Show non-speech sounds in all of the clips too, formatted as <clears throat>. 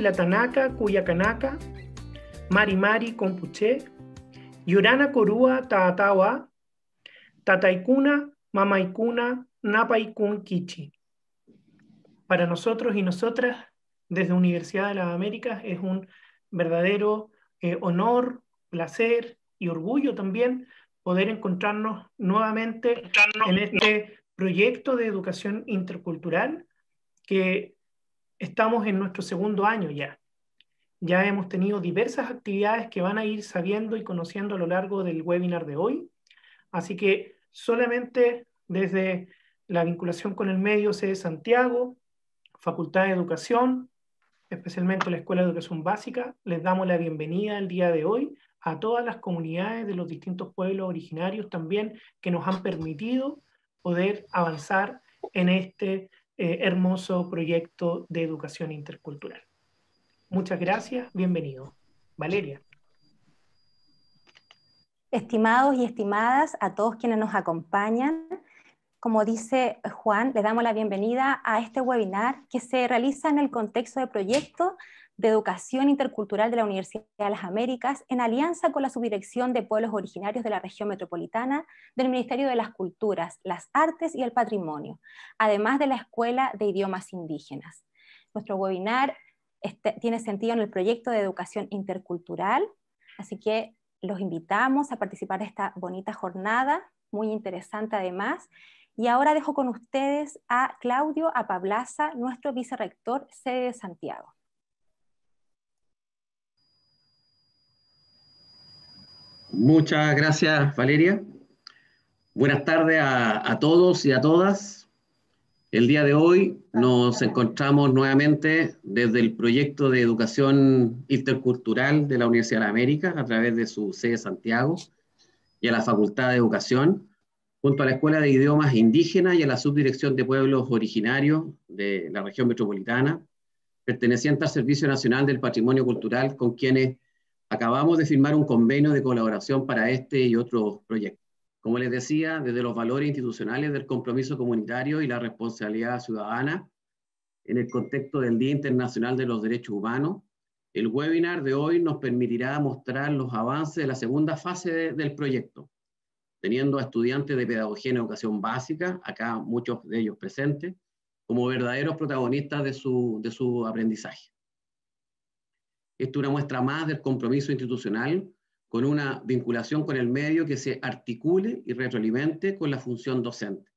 Mari Marimari, Yurana Corúa, Taatawa, Tataikuna, Mamaikuna, Napaikun Kichi. Para nosotros y nosotras, desde Universidad de las Américas, es un verdadero eh, honor, placer y orgullo también poder encontrarnos nuevamente en este proyecto de educación intercultural que estamos en nuestro segundo año ya. Ya hemos tenido diversas actividades que van a ir sabiendo y conociendo a lo largo del webinar de hoy. Así que solamente desde la vinculación con el medio de Santiago, Facultad de Educación, especialmente la Escuela de Educación Básica, les damos la bienvenida el día de hoy a todas las comunidades de los distintos pueblos originarios también que nos han permitido poder avanzar en este eh, hermoso proyecto de educación intercultural. Muchas gracias, bienvenido. Valeria. Estimados y estimadas, a todos quienes nos acompañan, como dice Juan, le damos la bienvenida a este webinar que se realiza en el contexto de proyecto de Educación Intercultural de la Universidad de las Américas, en alianza con la Subdirección de Pueblos Originarios de la Región Metropolitana del Ministerio de las Culturas, las Artes y el Patrimonio, además de la Escuela de Idiomas Indígenas. Nuestro webinar este, tiene sentido en el proyecto de educación intercultural, así que los invitamos a participar de esta bonita jornada, muy interesante además, y ahora dejo con ustedes a Claudio Apablaza, nuestro vicerrector sede de Santiago. Muchas gracias, Valeria. Buenas tardes a, todos y a todas. El día de hoy nos encontramos nuevamente desde el proyecto de educación intercultural de la Universidad de América a través de su sede Santiago y a la Facultad de Educación, junto a la Escuela de Idiomas Indígenas y a la Subdirección de Pueblos Originarios de la región metropolitana, perteneciente al Servicio Nacional del Patrimonio Cultural, con quienes acabamos de firmar un convenio de colaboración para este y otro proyecto. Como les decía, desde los valores institucionales del compromiso comunitario y la responsabilidad ciudadana, en el contexto del Día Internacional de los Derechos Humanos, el webinar de hoy nos permitirá mostrar los avances de la segunda fase del proyecto, teniendo a estudiantes de pedagogía en educación básica, acá muchos de ellos presentes, como verdaderos protagonistas de su aprendizaje. Esto es una muestra más del compromiso institucional con una vinculación con el medio que se articule y retroalimente con la función docente,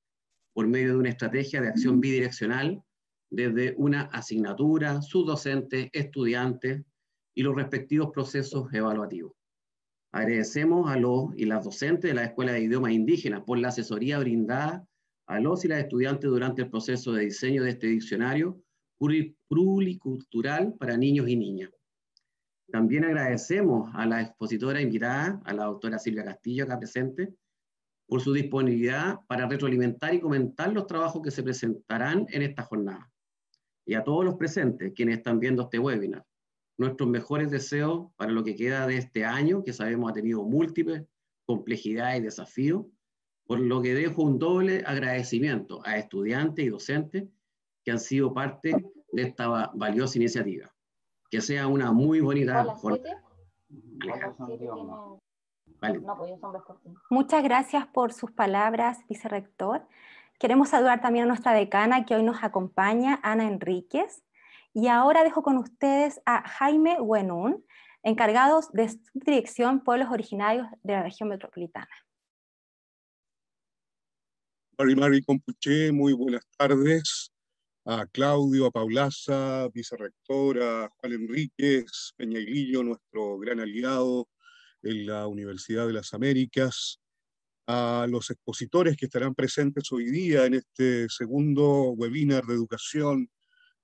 por medio de una estrategia de acción bidireccional desde una asignatura, sus docentes, estudiantes y los respectivos procesos evaluativos. Agradecemos a los y las docentes de la Escuela de Idiomas Indígenas por la asesoría brindada a los y las estudiantes durante el proceso de diseño de este diccionario pluricultural para niños y niñas. También agradecemos a la expositora invitada, a la doctora Silvia Castillo, acá presente, por su disponibilidad para retroalimentar y comentar los trabajos que se presentarán en esta jornada. Y a todos los presentes, quienes están viendo este webinar, nuestros mejores deseos para lo que queda de este año, que sabemos ha tenido múltiples complejidades y desafíos, por lo que dejo un doble agradecimiento a estudiantes y docentes que han sido parte de esta valiosa iniciativa. Que sea una muy bonita. Pues Muchas gracias por sus palabras, vicerrector. Queremos saludar también a nuestra decana que hoy nos acompaña, Ana Enríquez. Y ahora dejo con ustedes a Jaime Huenún, encargados de dirección Pueblos Originarios de la Región Metropolitana. Mari Mari Compuché, muy buenas tardes a Claudio, a Paulaza, vicerrectora, a Juan Enríquez, Peñailillo, nuestro gran aliado en la Universidad de las Américas, a los expositores que estarán presentes hoy día en este segundo webinar de educación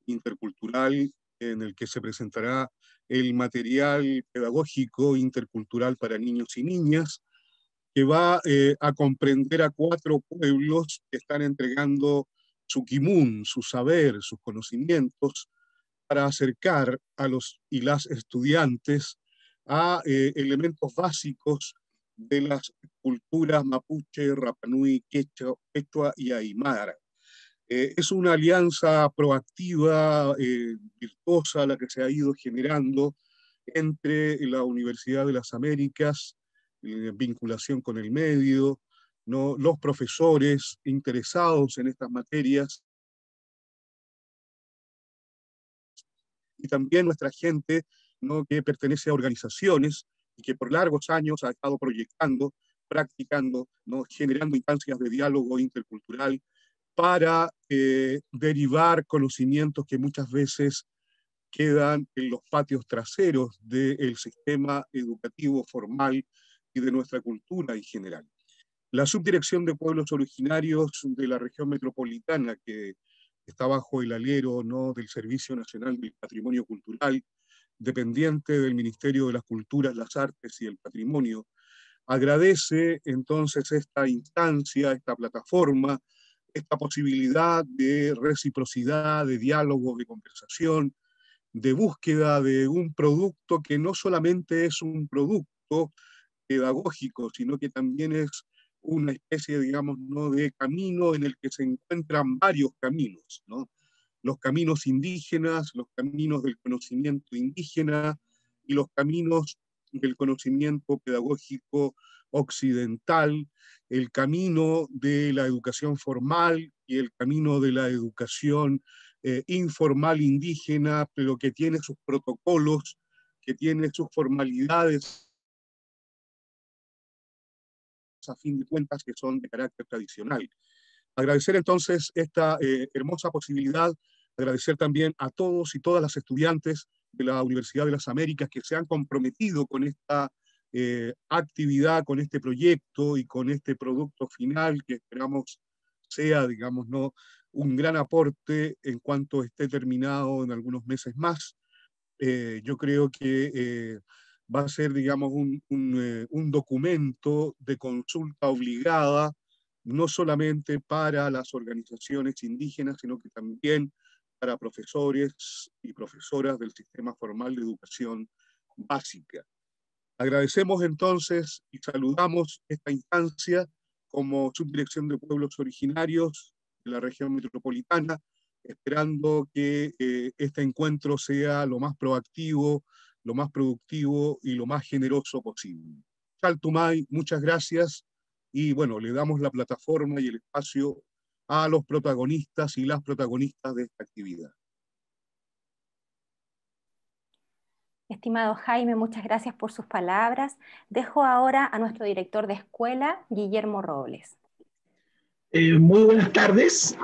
intercultural en el que se presentará el material pedagógico intercultural para niños y niñas, que va eh, a comprender a cuatro pueblos que están entregando su kimun, su saber, sus conocimientos, para acercar a los y las estudiantes a eh, elementos básicos de las culturas mapuche, rapanui, quechua, y aymara. Eh, es una alianza proactiva, eh, virtuosa, la que se ha ido generando entre la Universidad de las Américas, vinculación con el medio, los profesores interesados en estas materias y también nuestra gente que pertenece a organizaciones y que por largos años ha estado proyectando, practicando, generando instancias de diálogo intercultural para eh, derivar conocimientos que muchas veces quedan en los patios traseros del sistema educativo formal y de nuestra cultura en general. La Subdirección de Pueblos Originarios de la Región Metropolitana, que está bajo el alero ¿no? del Servicio Nacional del Patrimonio Cultural, dependiente del Ministerio de las Culturas, las Artes y el Patrimonio, agradece entonces esta instancia, esta plataforma, esta posibilidad de reciprocidad, de diálogo, de conversación, de búsqueda de un producto que no solamente es un producto pedagógico, sino que también es una especie, digamos, ¿no? de camino en el que se encuentran varios caminos, los caminos indígenas, los caminos del conocimiento indígena y los caminos del conocimiento pedagógico occidental, el camino de la educación formal y el camino de la educación eh, informal indígena, pero que tiene sus protocolos, que tiene sus formalidades a fin de cuentas que son de carácter tradicional. Agradecer entonces esta eh, hermosa posibilidad, agradecer también a todos y todas las estudiantes de la Universidad de las Américas que se han comprometido con esta eh, actividad, con este proyecto y con este producto final que esperamos sea, digamos, ¿no? un gran aporte en cuanto esté terminado en algunos meses más. Eh, yo creo que va a ser, digamos, un, eh, un, documento de consulta obligada, no solamente para las organizaciones indígenas, sino que también para profesores y profesoras del sistema formal de educación básica. Agradecemos entonces y saludamos esta instancia como Subdirección de Pueblos Originarios de la región metropolitana, esperando que eh, este encuentro sea lo más proactivo, lo más productivo y lo más generoso posible. Chaltumay, muchas gracias y bueno, le damos la plataforma y el espacio a los protagonistas y las protagonistas de esta actividad. Estimado Jaime, muchas gracias por sus palabras. Dejo ahora a nuestro director de escuela, Guillermo Robles. Eh, muy buenas tardes.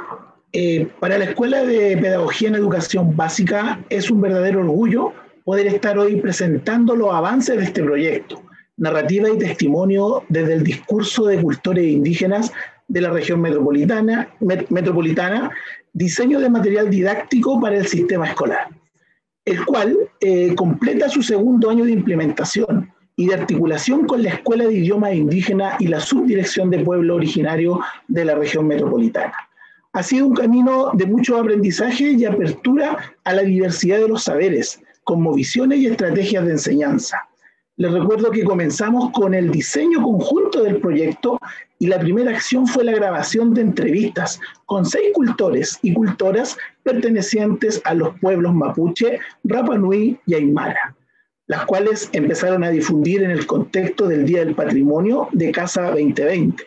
Eh, para la Escuela de Pedagogía en Educación Básica es un verdadero orgullo poder estar hoy presentando los avances de este proyecto, narrativa y testimonio desde el discurso de cultores indígenas de la región metropolitana, diseño de material didáctico para el sistema escolar, el cual eh, completa su segundo año de implementación y de articulación con la Escuela de Idioma Indígena y la Subdirección de Pueblo Originario de la región metropolitana. Ha sido un camino de mucho aprendizaje y apertura a la diversidad de los saberes, como visiones y estrategias de enseñanza. Les recuerdo que comenzamos con el diseño conjunto del proyecto y la primera acción fue la grabación de entrevistas con seis cultores y cultoras pertenecientes a los pueblos mapuche, Rapa Nui y Aymara, las cuales empezaron a difundir en el contexto del Día del Patrimonio de Casa 2020,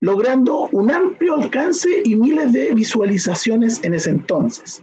logrando un amplio alcance y miles de visualizaciones en ese entonces.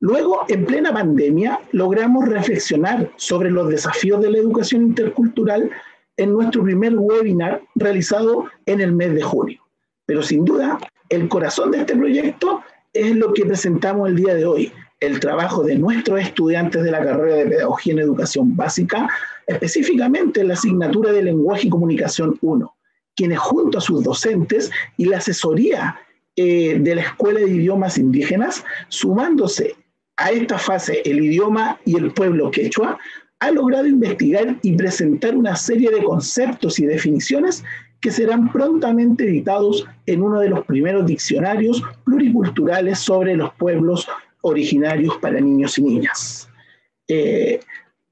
Luego, en plena pandemia, logramos reflexionar sobre los desafíos de la educación intercultural en nuestro primer webinar realizado en el mes de junio. Pero sin duda, el corazón de este proyecto es lo que presentamos el día de hoy, el trabajo de nuestros estudiantes de la carrera de Pedagogía en Educación Básica, específicamente en la asignatura de Lenguaje y Comunicación 1, quienes junto a sus docentes y la asesoría eh, de la Escuela de Idiomas Indígenas, sumándose a esta fase el idioma y el pueblo quechua, ha logrado investigar y presentar una serie de conceptos y definiciones que serán prontamente editados en uno de los primeros diccionarios pluriculturales sobre los pueblos originarios para niños y niñas. Eh,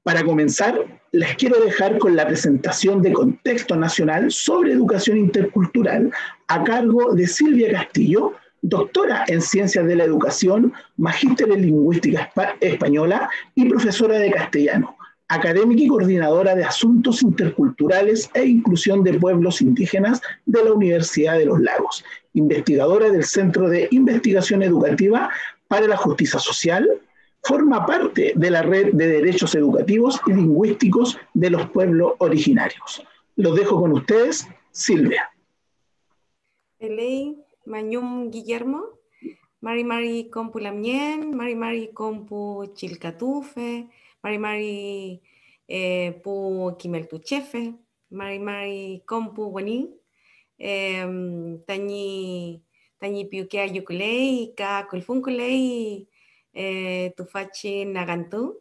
para comenzar, les quiero dejar con la presentación de Contexto Nacional sobre Educación Intercultural a cargo de Silvia Castillo, doctora en Ciencias de la Educación, magíster en Lingüística Española y profesora de castellano, académica y coordinadora de Asuntos Interculturales e Inclusión de Pueblos Indígenas de la Universidad de los Lagos, investigadora del Centro de Investigación Educativa para la Justicia Social, forma parte de la Red de Derechos Educativos y Lingüísticos de los Pueblos Originarios. Los dejo con ustedes, Silvia. Elei, Mañum Guillermo, Mari Mari Compu Lamien, Mari Mari Compu Chilcatufe, Mari Mari eh, Pu chefe, Mari Mari Compu boni eh, em, Tañi Tañi Piuquea Yuculei, Ka Colfunculei, eh, Tufachi Nagantú,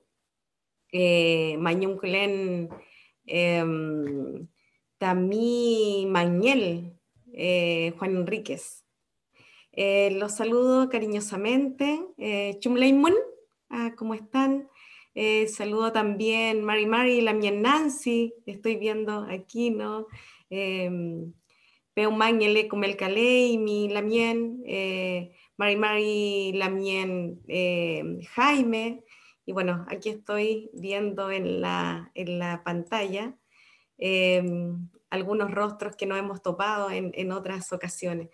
eh, Mañum Culen, em, Tamí Mañel, eh, Juan Enriquez. Eh, los saludo cariñosamente. Eh, Chumleimun, ah, ¿cómo están? Eh, saludo también Mari Mari, la mía Nancy, estoy viendo aquí, ¿no? Em, Peumán el calei, mi lamien, eh, Mari Mari, lamien em, Jaime. Y bueno, aquí estoy viendo en la, en la pantalla em, algunos rostros que no hemos topado en, en otras ocasiones.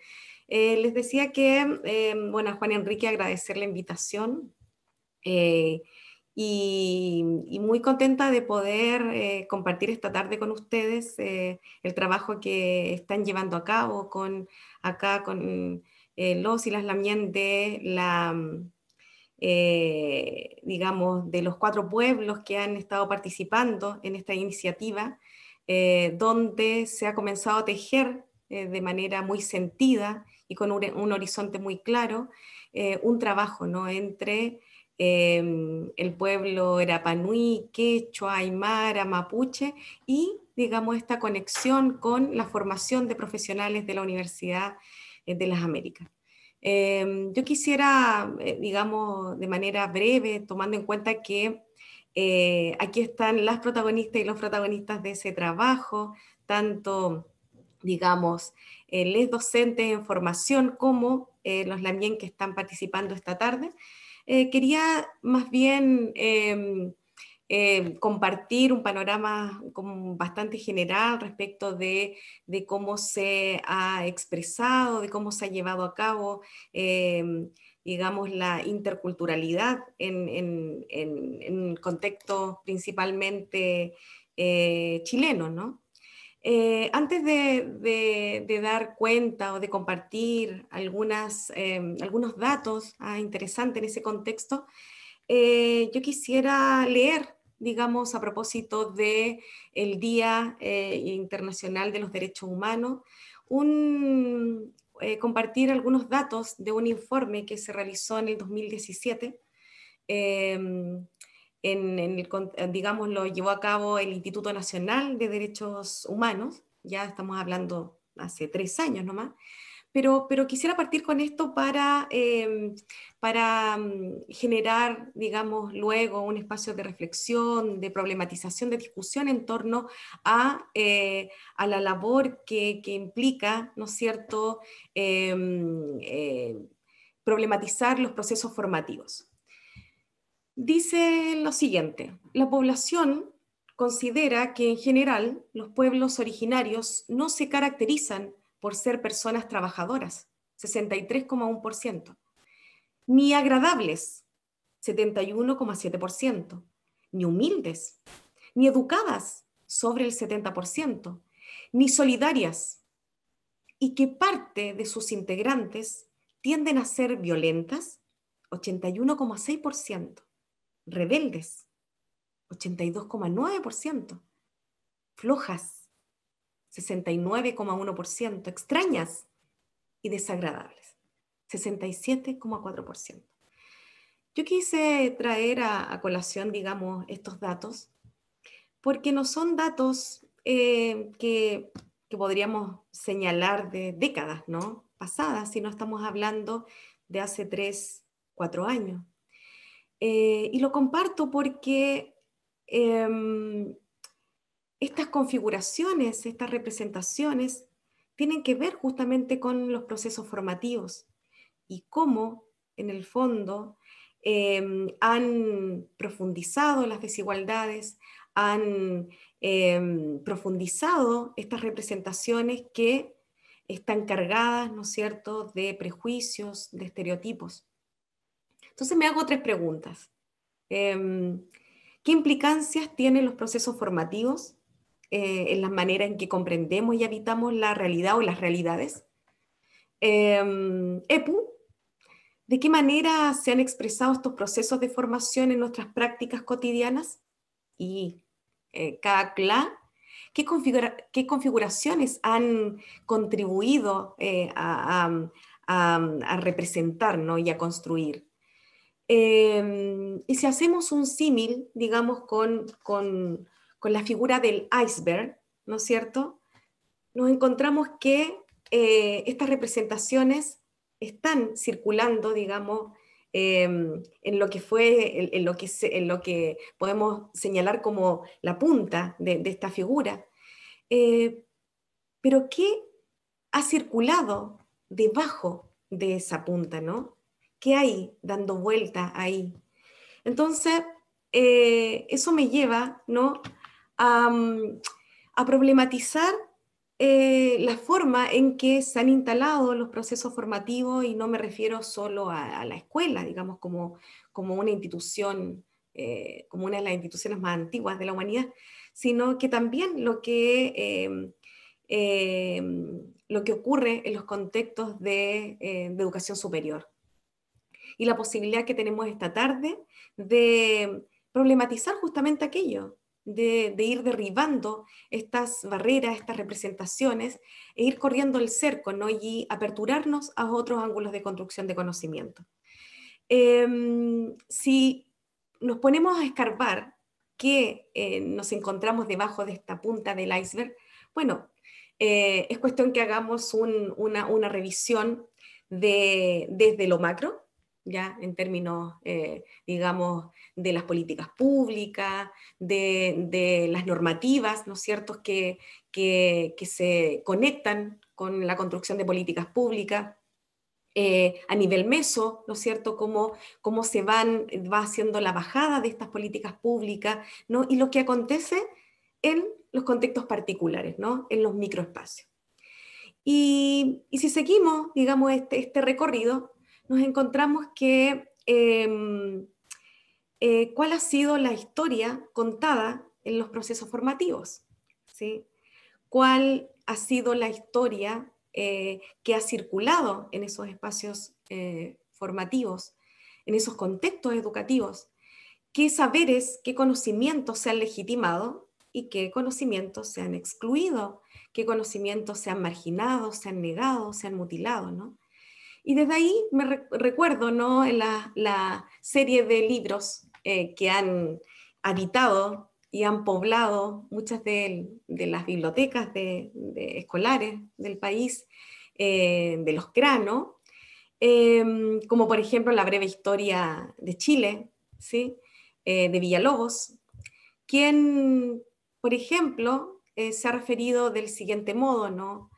Eh, les decía que, eh, bueno, Juan Enrique agradecer la invitación eh, y, muy contenta de poder compartir esta tarde con ustedes el trabajo que están llevando a cabo con, acá con los y las Lamien la... Mm, digamos, de los cuatro pueblos que han estado participando en esta iniciativa, donde se ha comenzado a tejer eh, de manera muy sentida y con un, horizonte muy claro, eh, un trabajo ¿no? entre em, el pueblo Erapanui, Quechua, Aymara, Mapuche y, digamos, esta conexión con la formación de profesionales de la Universidad eh, de las Américas. Em, yo quisiera, digamos, de manera breve, tomando en cuenta que aquí están las protagonistas y los protagonistas de ese trabajo, tanto digamos, eh, les docentes en formación como eh, los Lamien que están participando esta tarde. Eh, quería más bien em, em, compartir un panorama bastante general respecto de, cómo se ha expresado, de cómo se ha llevado a cabo em, digamos, la interculturalidad en, en, contexto principalmente chilenos, chileno, ¿no? Eh, antes de, dar cuenta o de compartir algunas, em, algunos datos ah, interesantes en ese contexto, eh, yo quisiera leer, digamos, a propósito del el Día eh, Internacional de los Derechos Humanos, un, compartir algunos datos de un informe que se realizó en el 2017 en, eh, digamos, lo llevó a cabo el Instituto Nacional de Derechos Humanos, ya estamos hablando hace tres años nomás, pero, pero quisiera partir con esto para, eh, para mm, generar, digamos, luego un espacio de reflexión, de problematización, de discusión en torno a, eh, la labor que, implica, ¿no es cierto?, mm, problematizar los procesos formativos dice lo siguiente, la población considera que en general los pueblos originarios no se caracterizan por ser personas trabajadoras, 63,1%, ni agradables, 71,7%, ni humildes, ni educadas, sobre el 70%, ni solidarias, y que parte de sus integrantes tienden a ser violentas, 81,6%, rebeldes, 82,9%, flojas, 69,1%, extrañas y desagradables, 67,4%. Yo quise traer a, colación, digamos, estos datos, porque no son datos eh, que, podríamos señalar de décadas ¿no? pasadas, sino estamos hablando de hace tres, cuatro años. Eh, y lo comparto porque em, estas configuraciones, estas representaciones, tienen que ver justamente con los procesos formativos y cómo, en el fondo, em, han profundizado las desigualdades, han em, profundizado estas representaciones que están cargadas, ¿no es cierto?, de prejuicios, de estereotipos. Entonces me hago tres preguntas. Em, ¿Qué implicancias tienen los procesos formativos eh, en la manera en que comprendemos y habitamos la realidad o las realidades? Em, EPU, ¿de qué manera se han expresado estos procesos de formación en nuestras prácticas cotidianas? Y eh, cada ¿Qué, configuraciones han contribuido eh, a, representar y a construir? Em, y si hacemos un símil, digamos, con, la figura del iceberg, ¿no es cierto? Nos encontramos que eh, estas representaciones están circulando, digamos, em, en lo que fue, en, lo que en, lo que, podemos señalar como la punta de, esta figura. Eh, pero ¿qué ha circulado debajo de esa punta, no? ¿Qué hay dando vuelta ahí? Entonces, eh, eso me lleva ¿no? a, problematizar eh, la forma en que se han instalado los procesos formativos, y no me refiero solo a, la escuela, digamos, como, una institución, eh, como una de las instituciones más antiguas de la humanidad, sino que también lo que, em, em, lo que ocurre en los contextos de educación superior y la posibilidad que tenemos esta tarde de problematizar justamente aquello, de, ir derribando estas barreras, estas representaciones, e ir corriendo el cerco ¿no? y aperturarnos a otros ángulos de construcción de conocimiento. Em, si nos ponemos a escarbar qué eh, nos encontramos debajo de esta punta del iceberg, bueno, eh, es cuestión que hagamos una, revisión desde lo macro, ya en términos, eh, digamos, de las políticas públicas, de, las normativas, ¿no es cierto?, que, se conectan con la construcción de políticas públicas. Eh, a nivel meso, ¿no es cierto?, cómo, cómo se van, va haciendo la bajada de estas políticas públicas, ¿no? Y lo que acontece en los contextos particulares, ¿no? En los microespacios. Y, y si seguimos, digamos, este, este recorrido, nos encontramos que em, eh, cuál ha sido la historia contada en los procesos formativos, ¿sí? cuál ha sido la historia eh, que ha circulado en esos espacios eh, formativos, en esos contextos educativos, qué saberes, qué conocimientos se han legitimado y qué conocimientos se han excluido, qué conocimientos se han marginado, se han negado, se han mutilado, ¿no? Y desde ahí me recuerdo ¿no? la, la, serie de libros eh, que han habitado y han poblado muchas de, las bibliotecas de, escolares del país, eh, de los granos, em, como por ejemplo la breve historia de Chile, ¿sí? Eh, de Villalobos, quien, por ejemplo, se ha referido del siguiente modo, ¿no?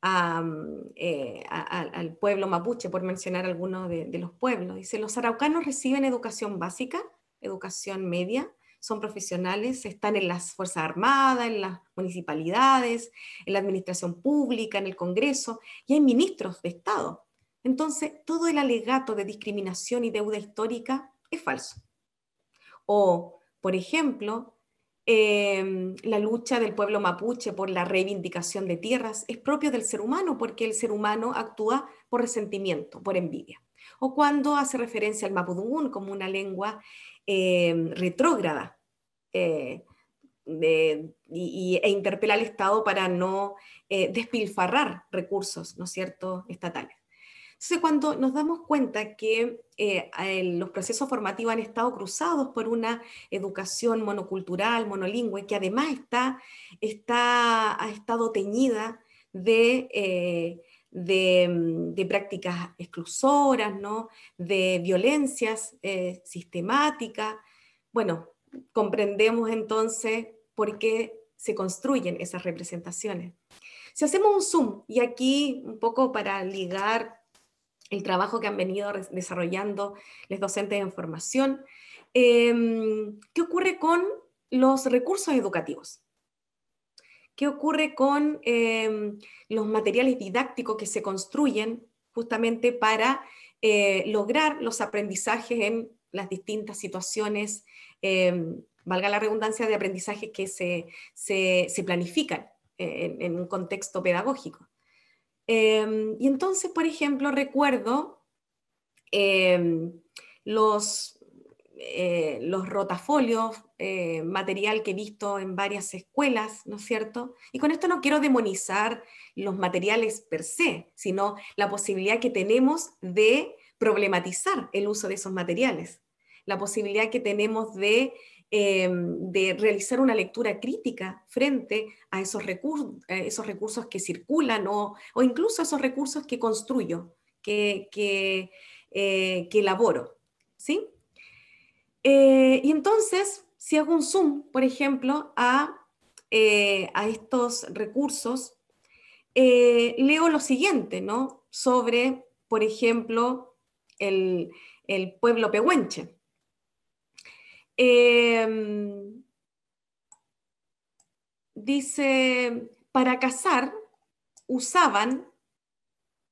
Mm, eh, al pueblo mapuche, por mencionar algunos de, de, los pueblos. Dice, los araucanos reciben educación básica, educación media, son profesionales, están en las Fuerzas Armadas, en las municipalidades, en la administración pública, en el Congreso, y hay ministros de Estado. Entonces, todo el alegato de discriminación y deuda histórica es falso. O, por ejemplo, Em, la lucha del pueblo mapuche por la reivindicación de tierras es propio del ser humano porque el ser humano actúa por resentimiento, por envidia. O cuando hace referencia al mapudungún como una lengua em, retrógrada eh, e interpela al Estado para no eh, despilfarrar recursos, ¿no es cierto?, estatales. Entonces, cuando nos damos cuenta que eh, los procesos formativos han estado cruzados por una educación monocultural, monolingüe, que además está, ha estado teñida eh, mm, de, prácticas exclusoras, ¿no? de violencias eh, sistemáticas, bueno, comprendemos entonces por qué se construyen esas representaciones. Si hacemos un zoom, y aquí un poco para ligar el trabajo que han venido desarrollando los docentes en formación. Em, ¿Qué ocurre con los recursos educativos? ¿Qué ocurre con em, los materiales didácticos que se construyen justamente para eh, lograr los aprendizajes en las distintas situaciones, em, valga la redundancia, de aprendizajes que se, planifican eh, en un contexto pedagógico? Em, y entonces, por ejemplo, recuerdo em, los, eh, los rotafolios, eh, material que he visto en varias escuelas, ¿no es cierto? Y con esto no quiero demonizar los materiales per se, sino la posibilidad que tenemos de problematizar el uso de esos materiales, la posibilidad que tenemos de Em, de realizar una lectura crítica frente a esos, recursos, eh, esos recursos que circulan o, incluso incluso esos recursos que construyo, que, que, eh, elaboro. ¿sí? Eh, y entonces, si hago un zoom, por ejemplo, a, estos recursos, leo lo siguiente ¿no? sobre, por ejemplo, el, el pueblo pehuenche. Em, dice, para cazar usaban,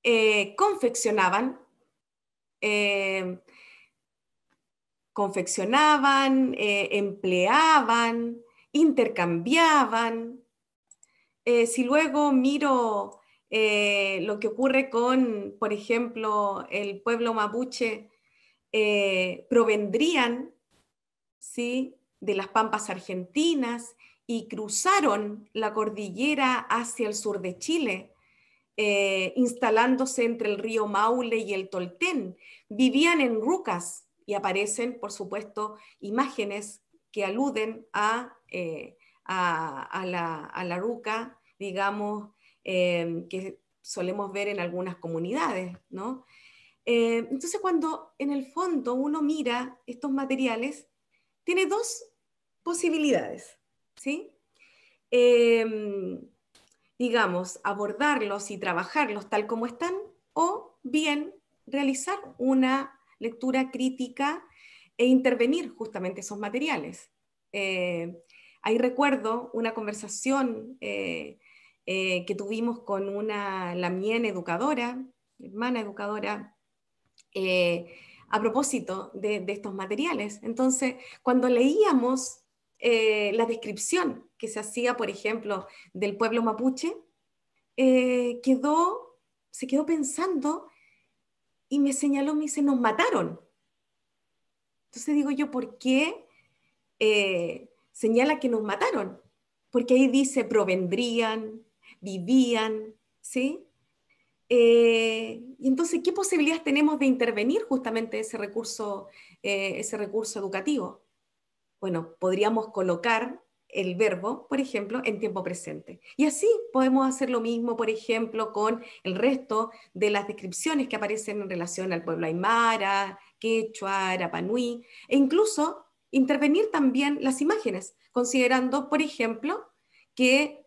eh, confeccionaban, em, confeccionaban, eh, empleaban, intercambiaban. Eh, si luego miro lo que ocurre con, por ejemplo, el pueblo mapuche, provendrían, de las pampas argentinas y cruzaron la cordillera hacia el sur de Chile, eh, instalándose entre el río Maule y el Toltén. Vivían en rucas y aparecen, por supuesto, imágenes que aluden a, eh, la, ruca, digamos, eh, que solemos ver en algunas comunidades, ¿no? entonces, cuando en el fondo uno mira estos materiales, tiene dos posibilidades, ¿sí? Em, digamos, abordarlos y trabajarlos tal como están, o bien realizar una lectura crítica e intervenir justamente esos materiales. Eh, ahí recuerdo una conversación eh, eh, que tuvimos con una lamien educadora, hermana educadora, eh, a propósito de, estos materiales. Entonces, cuando leíamos eh, la descripción que se hacía, por ejemplo, del pueblo mapuche, eh, quedó, se quedó pensando y me señaló, me dice, nos mataron. Entonces digo yo, ¿por qué eh, señala que nos mataron? Porque ahí dice, provendrían, vivían, ¿sí? Eh, y entonces, ¿qué posibilidades tenemos de intervenir justamente ese recurso, eh, ese recurso educativo? Bueno, podríamos colocar el verbo, por ejemplo, en tiempo presente. Y así podemos hacer lo mismo, por ejemplo, con el resto de las descripciones que aparecen en relación al pueblo aymara, quechua, arapanui, e incluso intervenir también las imágenes, considerando, por ejemplo, que,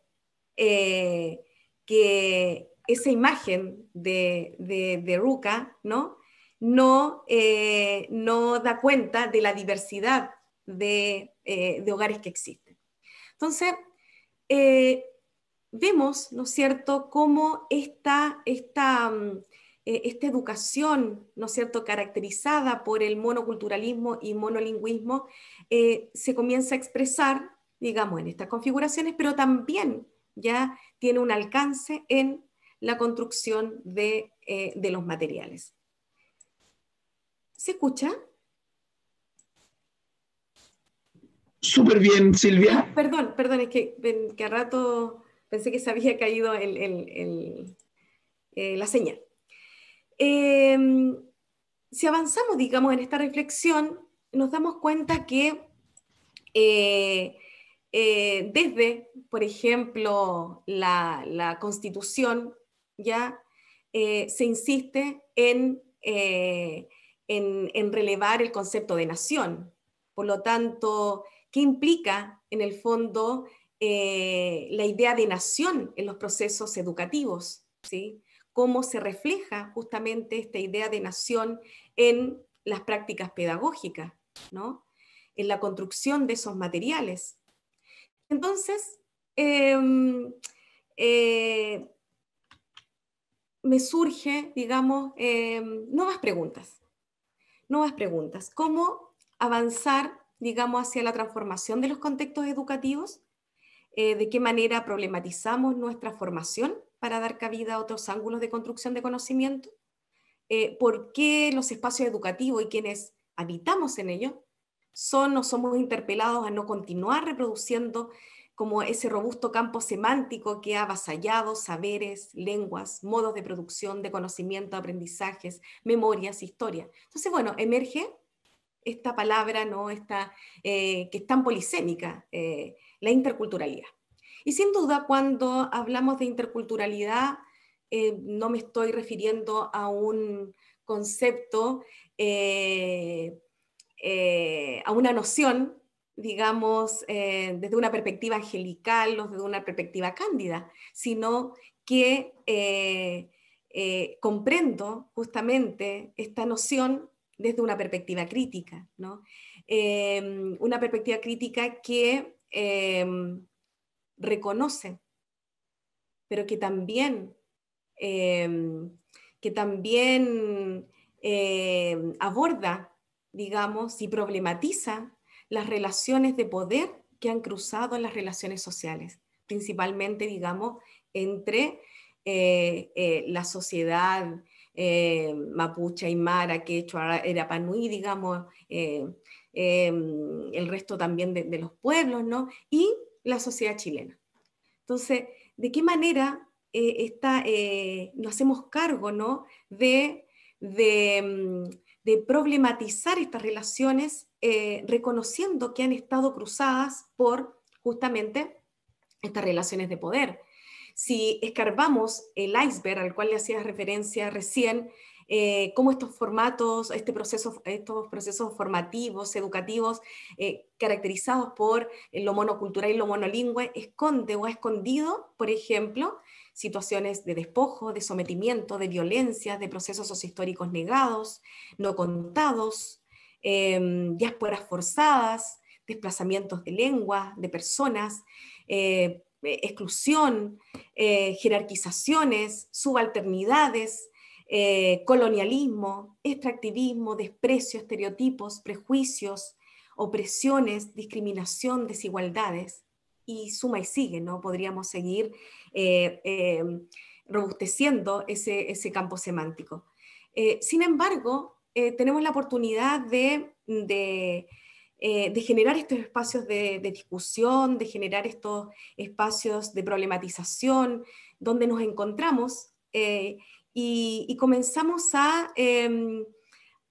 eh, que esa imagen de, de, Ruca, ¿no? No, eh, no da cuenta de la diversidad de, eh, hogares que existen. Entonces, eh, vemos, ¿no cierto?, cómo esta, esta mm, educación, ¿no cierto?, caracterizada por el monoculturalismo y monolingüismo, se comienza a expresar, digamos, en estas configuraciones, pero también ya tiene un alcance en la construcción eh, de, los materiales. ¿Se escucha? Súper bien, Silvia. perdón, perdón, es que, que a rato pensé que se había caído eh, la señal. Em, si avanzamos, digamos, en esta reflexión, nos damos cuenta que eh, desde, por ejemplo, la, la constitución ¿ya? Eh, se insiste eh, en, en, relevar el concepto de nación. Por lo tanto, ¿qué implica en el fondo eh, la idea de nación en los procesos educativos, ¿sí? cómo se refleja justamente esta idea de nación en las prácticas pedagógicas, ¿no? en la construcción de esos materiales. Entonces, em, me surge, digamos, em, nuevas preguntas, nuevas preguntas. ¿Cómo avanzar, digamos, hacia la transformación de los contextos educativos? Eh, ¿De qué manera problematizamos nuestra formación para dar cabida a otros ángulos de construcción de conocimiento? Eh, ¿Por qué los espacios educativos y quienes habitamos en ellos son o somos interpelados a no continuar reproduciendo como ese robusto campo semántico que ha avasallado saberes, lenguas, modos de producción, de conocimiento, aprendizajes, memorias, historia. Entonces, bueno, emerge esta palabra ¿no? Eh, que es tan polisémica, eh, la interculturalidad. Y sin duda, cuando hablamos de interculturalidad, eh, no me estoy refiriendo a un concepto, a una noción digamos, eh, desde una perspectiva angelical o desde una perspectiva cándida, sino que eh, eh, comprendo justamente esta noción desde una perspectiva crítica, em, una perspectiva crítica que em, reconoce, pero que también, em, que también aborda, digamos, y problematiza las relaciones de poder que han cruzado en las relaciones sociales, principalmente, digamos, entre eh, eh, la sociedad eh, mapuche, aymara, quechua, hecho era panuí, digamos, eh, em, el resto también de, los pueblos, ¿no? Y la sociedad chilena. Entonces, ¿de qué manera está, nos hacemos cargo, ¿no? de, em, de problematizar estas relaciones eh, reconociendo que han estado cruzadas por justamente estas relaciones de poder. Si escarbamos el iceberg al cual le hacías referencia recién, eh, cómo estos formatos, este proceso, estos procesos formativos, educativos, eh, caracterizados por lo monocultural y lo monolingüe, esconde o ha escondido, por ejemplo, situaciones de despojo, de sometimiento, de violencia, de procesos sociohistóricos negados, no contados, em, diásporas forzadas, desplazamientos de lengua, de personas, eh, exclusión, eh, jerarquizaciones, subalternidades, eh, colonialismo, extractivismo, desprecio, estereotipos, prejuicios, opresiones, discriminación, desigualdades y suma y sigue, ¿no? Podríamos seguir eh, eh, robusteciendo ese, campo semántico. Eh, sin embargo, tenemos la oportunidad de, generar estos espacios de, discusión, de generar estos espacios de problematización, donde nos encontramos y, comenzamos a... Em, mm,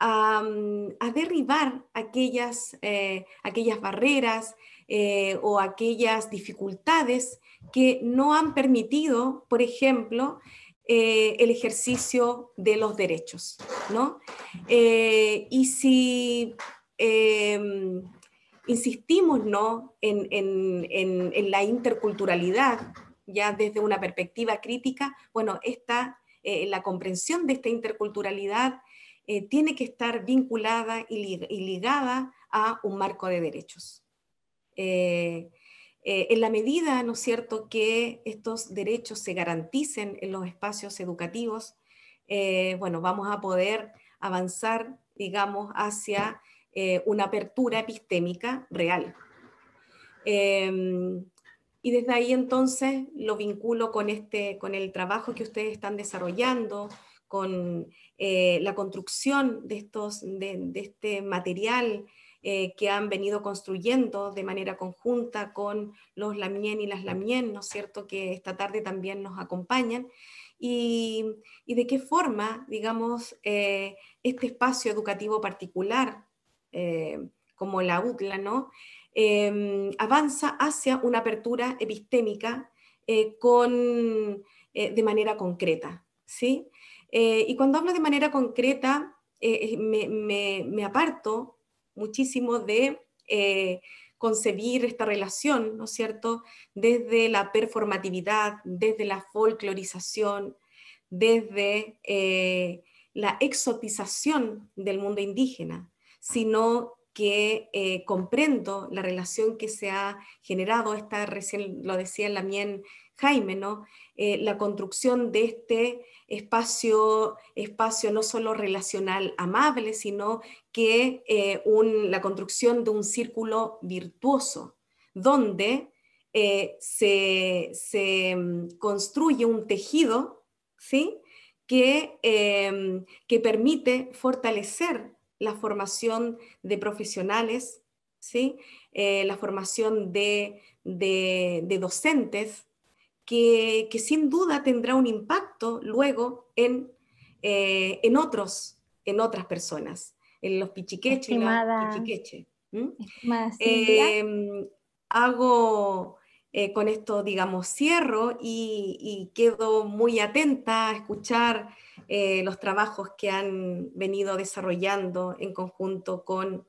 a, derribar aquellas, aquellas barreras, eh, o aquellas dificultades que no han permitido, por ejemplo, eh, el ejercicio de los derechos, ¿no? Eh, y si em, insistimos ¿no? En, la interculturalidad, ya desde una perspectiva crítica, bueno, esta, la comprensión de esta interculturalidad tiene que estar vinculada y ligada a un marco de derechos. Eh, eh, en la medida, ¿no es cierto?, que estos derechos se garanticen en los espacios educativos, eh, bueno, vamos a poder avanzar, digamos, hacia una apertura epistémica real. Em, y desde ahí entonces lo vinculo con, este, con el trabajo que ustedes están desarrollando, con la construcción de, estos, de este material eh, que han venido construyendo de manera conjunta con los Lamien y las Lamien, ¿no es cierto?, que esta tarde también nos acompañan. Y, de qué forma, digamos, eh, este espacio educativo particular, eh, como la UTLA, ¿no? avanza hacia una apertura epistémica con, de manera concreta. ¿sí? y cuando hablo de manera concreta, me aparto muchísimo de eh, concebir esta relación, ¿no es cierto?, desde la performatividad, desde la folclorización, desde eh, la exotización del mundo indígena, sino que eh, comprendo la relación que se ha generado, esta recién lo decía la Jaime, ¿no? Eh, la construcción de este espacio, espacio no solo relacional amable, sino que eh, la construcción de un círculo virtuoso, donde se, mm, construye un tejido, ¿sí? Que, em, que permite fortalecer la formación de profesionales, ¿sí? Eh, la formación de, docentes, que, sin duda tendrá un impacto luego en, eh, en otros, en otras personas, en los pichiqueches y los pichiqueche. Em, hago eh, con esto, digamos, cierro y, quedo muy atenta a escuchar eh, los trabajos que han venido desarrollando en conjunto con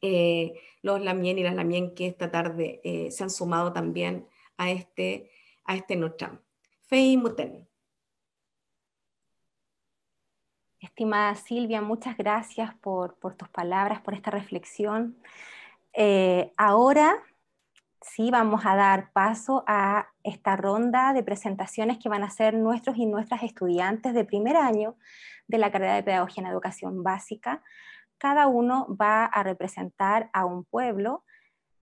eh, los Lamien y las Lamien que esta tarde eh, se han sumado también a este, a este Nutram. Fei Muten. Estimada Silvia, muchas gracias por, tus palabras, por esta reflexión. ahora sí vamos a dar paso a esta ronda de presentaciones que van a ser nuestros y nuestras estudiantes de primer año de la carrera de Pedagogía en Educación Básica. Cada uno va a representar a un pueblo.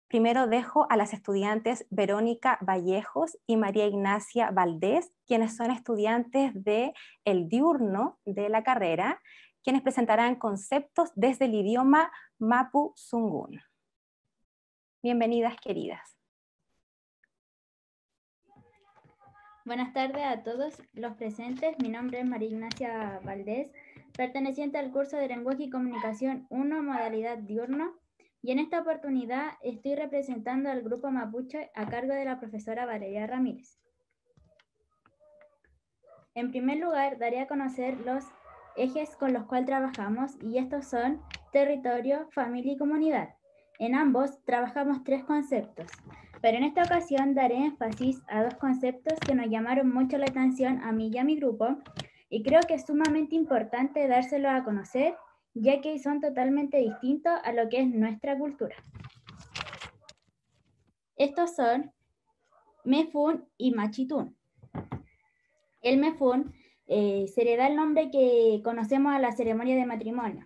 Primero dejo a las estudiantes Verónica Vallejos y María Ignacia Valdés, quienes son estudiantes de el diurno de la carrera, quienes presentarán conceptos desde el idioma Mapu Bienvenidas, queridas. Buenas tardes a todos los presentes. Mi nombre es María Ignacia Valdés, perteneciente al curso de Lenguaje y Comunicación 1, modalidad diurno. Y en esta oportunidad estoy representando al grupo mapuche a cargo de la profesora Valeria Ramírez. En primer lugar, daré a conocer los ejes con los cuales trabajamos y estos son territorio, familia y comunidad. En ambos trabajamos tres conceptos, pero en esta ocasión daré énfasis a dos conceptos que nos llamaron mucho la atención a mí y a mi grupo y creo que es sumamente importante dárselos a conocer ya que son totalmente distintos a lo que es nuestra cultura. Estos son Mefun y machitun. El Mefun eh, se le da el nombre que conocemos a la ceremonia de matrimonio.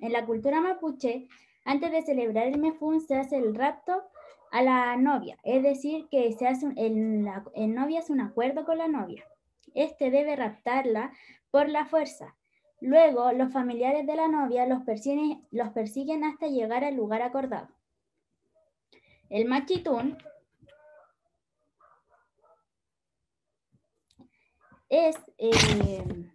En la cultura mapuche, antes de celebrar el mefun se hace el rapto a la novia, es decir, que se hace el, la, novio hace un acuerdo con la novia. Este debe raptarla por la fuerza. Luego, los familiares de la novia los persiguen, hasta llegar al lugar acordado. El machitún es eh,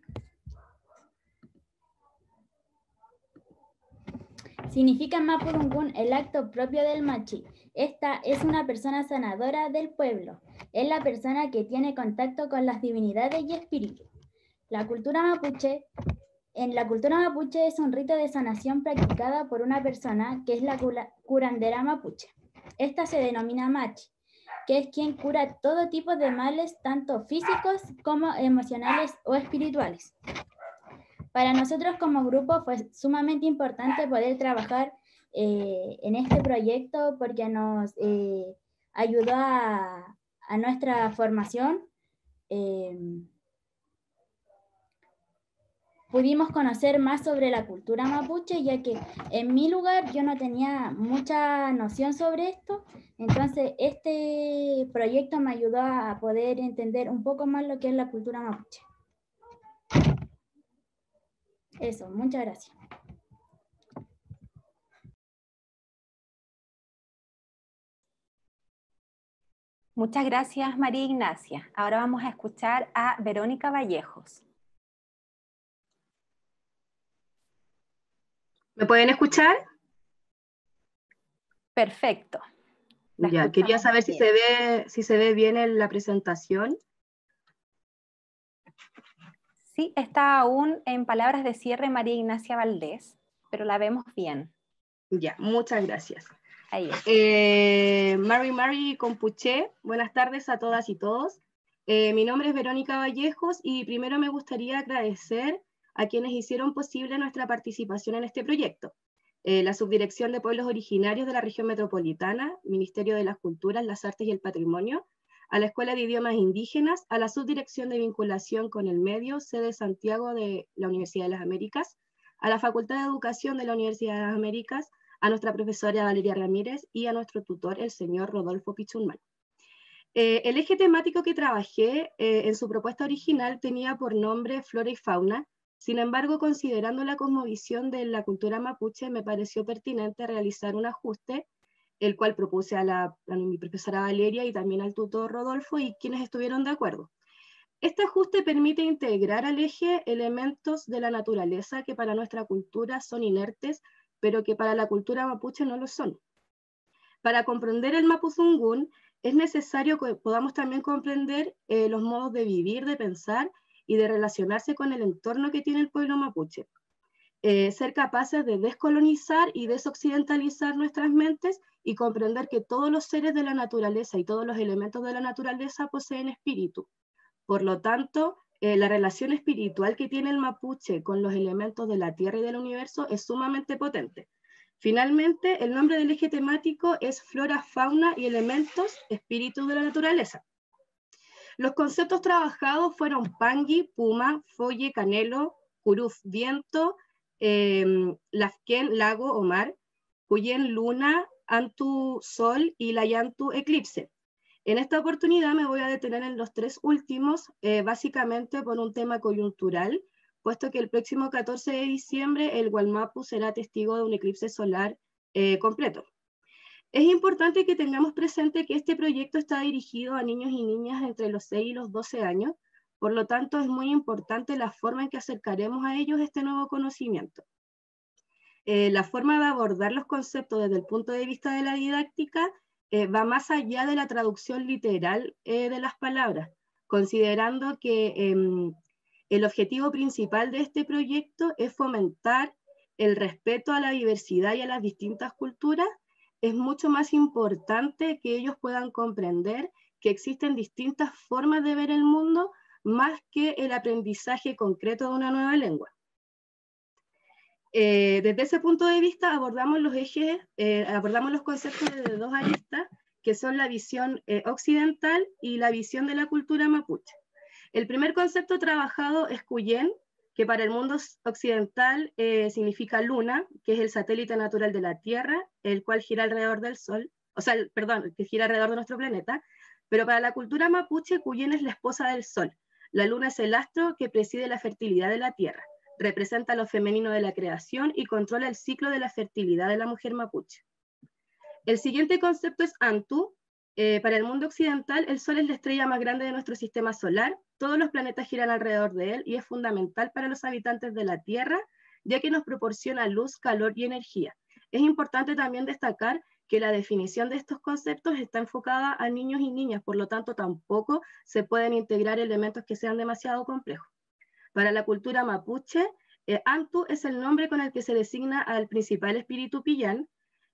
Significa Mapudungun el acto propio del machi. Esta es una persona sanadora del pueblo. Es la persona que tiene contacto con las divinidades y espíritus. La cultura mapuche. En la cultura mapuche es un rito de sanación practicada por una persona que es la curandera mapuche. Esta se denomina machi, que es quien cura todo tipo de males, tanto físicos como emocionales o espirituales. Para nosotros como grupo fue sumamente importante poder trabajar eh, en este proyecto porque nos eh, ayudó a, nuestra formación. Eh, pudimos conocer más sobre la cultura mapuche, ya que en mi lugar yo no tenía mucha noción sobre esto, entonces este proyecto me ayudó a poder entender un poco más lo que es la cultura mapuche. Eso, muchas gracias. Muchas gracias, María Ignacia. Ahora vamos a escuchar a Verónica Vallejos. ¿Me pueden escuchar? Perfecto. ya, quería saber si se, ve, si se ve bien la presentación. Sí, está aún en palabras de cierre María Ignacia Valdés, pero la vemos bien. Ya, muchas gracias. Ahí está. Eh, Mary Mary Compuché, buenas tardes a todas y todos. Eh, mi nombre es Verónica Vallejos y primero me gustaría agradecer a quienes hicieron posible nuestra participación en este proyecto. Eh, la Subdirección de Pueblos Originarios de la Región Metropolitana, Ministerio de las Culturas, las Artes y el Patrimonio, a la Escuela de Idiomas Indígenas, a la Subdirección de Vinculación con el Medio, sede Santiago de la Universidad de las Américas, a la Facultad de Educación de la Universidad de las Américas, a nuestra profesora Valeria Ramírez y a nuestro tutor, el señor Rodolfo Pichunman. Eh, el eje temático que trabajé eh, en su propuesta original tenía por nombre Flora y Fauna, sin embargo, considerando la cosmovisión de la cultura mapuche, me pareció pertinente realizar un ajuste el cual propuse a, la, mi profesora Valeria y también al tutor Rodolfo y quienes estuvieron de acuerdo. Este ajuste permite integrar al eje elementos de la naturaleza que para nuestra cultura son inertes, pero que para la cultura mapuche no lo son. Para comprender el mapuzungún, es necesario que podamos también comprender eh, los modos de vivir, de pensar y de relacionarse con el entorno que tiene el pueblo mapuche. Eh, ser capaces de descolonizar y desoccidentalizar nuestras mentes y comprender que todos los seres de la naturaleza y todos los elementos de la naturaleza poseen espíritu. Por lo tanto, eh, la relación espiritual que tiene el mapuche con los elementos de la Tierra y del universo es sumamente potente. Finalmente, el nombre del eje temático es flora, fauna y elementos, espíritu de la naturaleza. Los conceptos trabajados fueron Pangui, puma, folle, canelo, curuf, viento, eh, em, Lafken, Lago, Mar, Cuyen, Luna, Antu, Sol y Layantu, Eclipse. En esta oportunidad me voy a detener en los tres últimos, eh, básicamente por un tema coyuntural, puesto que el próximo 14 de diciembre el Gualmapu será testigo de un eclipse solar eh, completo. Es importante que tengamos presente que este proyecto está dirigido a niños y niñas entre los 6 y los 12 años, por lo tanto, es muy importante la forma en que acercaremos a ellos este nuevo conocimiento. Eh, la forma de abordar los conceptos desde el punto de vista de la didáctica eh, va más allá de la traducción literal eh, de las palabras, considerando que em, el objetivo principal de este proyecto es fomentar el respeto a la diversidad y a las distintas culturas, es mucho más importante que ellos puedan comprender que existen distintas formas de ver el mundo más que el aprendizaje concreto de una nueva lengua. Eh, desde ese punto de vista abordamos los ejes, eh, abordamos los conceptos de dos aristas, que son la visión eh, occidental y la visión de la cultura mapuche. El primer concepto trabajado es Cuyen, que para el mundo occidental significa luna, que es el satélite natural de la Tierra, el cual gira alrededor del Sol, o sea, perdón, que gira alrededor de nuestro planeta, pero para la cultura mapuche Cuyen es la esposa del Sol, la luna es el astro que preside la fertilidad de la tierra, representa lo femenino de la creación y controla el ciclo de la fertilidad de la mujer mapuche. El siguiente concepto es Antu. Eh, para el mundo occidental, el Sol es la estrella más grande de nuestro sistema solar, todos los planetas giran alrededor de él y es fundamental para los habitantes de la Tierra, ya que nos proporciona luz, calor y energía. Es importante también destacar que la definición de estos conceptos está enfocada a niños y niñas, por lo tanto tampoco se pueden integrar elementos que sean demasiado complejos. Para la cultura mapuche, eh, Antu es el nombre con el que se designa al principal espíritu pillán,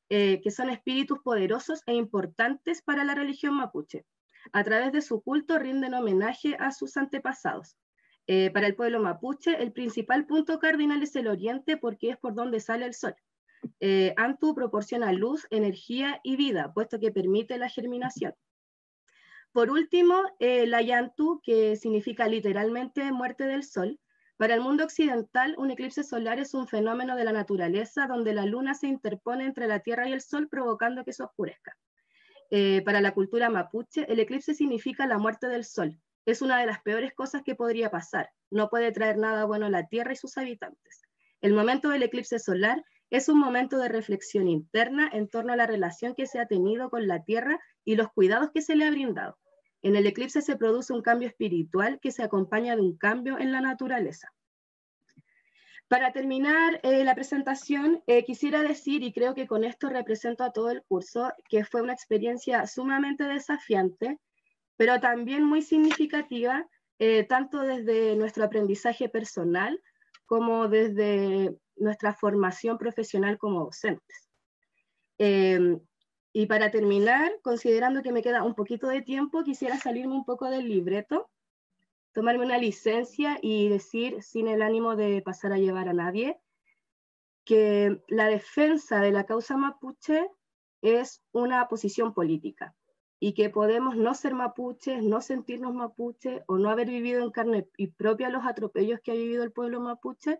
eh, que son espíritus poderosos e importantes para la religión mapuche. A través de su culto rinden homenaje a sus antepasados. Eh, para el pueblo mapuche, el principal punto cardinal es el oriente porque es por donde sale el sol. Eh, Antu proporciona luz, energía y vida, puesto que permite la germinación. Por último, eh, la Yantu, que significa literalmente muerte del sol. Para el mundo occidental, un eclipse solar es un fenómeno de la naturaleza donde la luna se interpone entre la Tierra y el sol provocando que se oscurezca. Eh, para la cultura mapuche, el eclipse significa la muerte del sol. Es una de las peores cosas que podría pasar. No puede traer nada bueno a la Tierra y sus habitantes. El momento del eclipse solar es un momento de reflexión interna en torno a la relación que se ha tenido con la Tierra y los cuidados que se le ha brindado. En el eclipse se produce un cambio espiritual que se acompaña de un cambio en la naturaleza. Para terminar eh, la presentación, eh, quisiera decir, y creo que con esto represento a todo el curso, que fue una experiencia sumamente desafiante, pero también muy significativa, eh, tanto desde nuestro aprendizaje personal como desde nuestra formación profesional como docentes. Em, y para terminar, considerando que me queda un poquito de tiempo, quisiera salirme un poco del libreto, tomarme una licencia y decir, sin el ánimo de pasar a llevar a nadie, que la defensa de la causa mapuche es una posición política y que podemos no ser mapuches, no sentirnos mapuches o no haber vivido en carne y propia los atropellos que ha vivido el pueblo mapuche,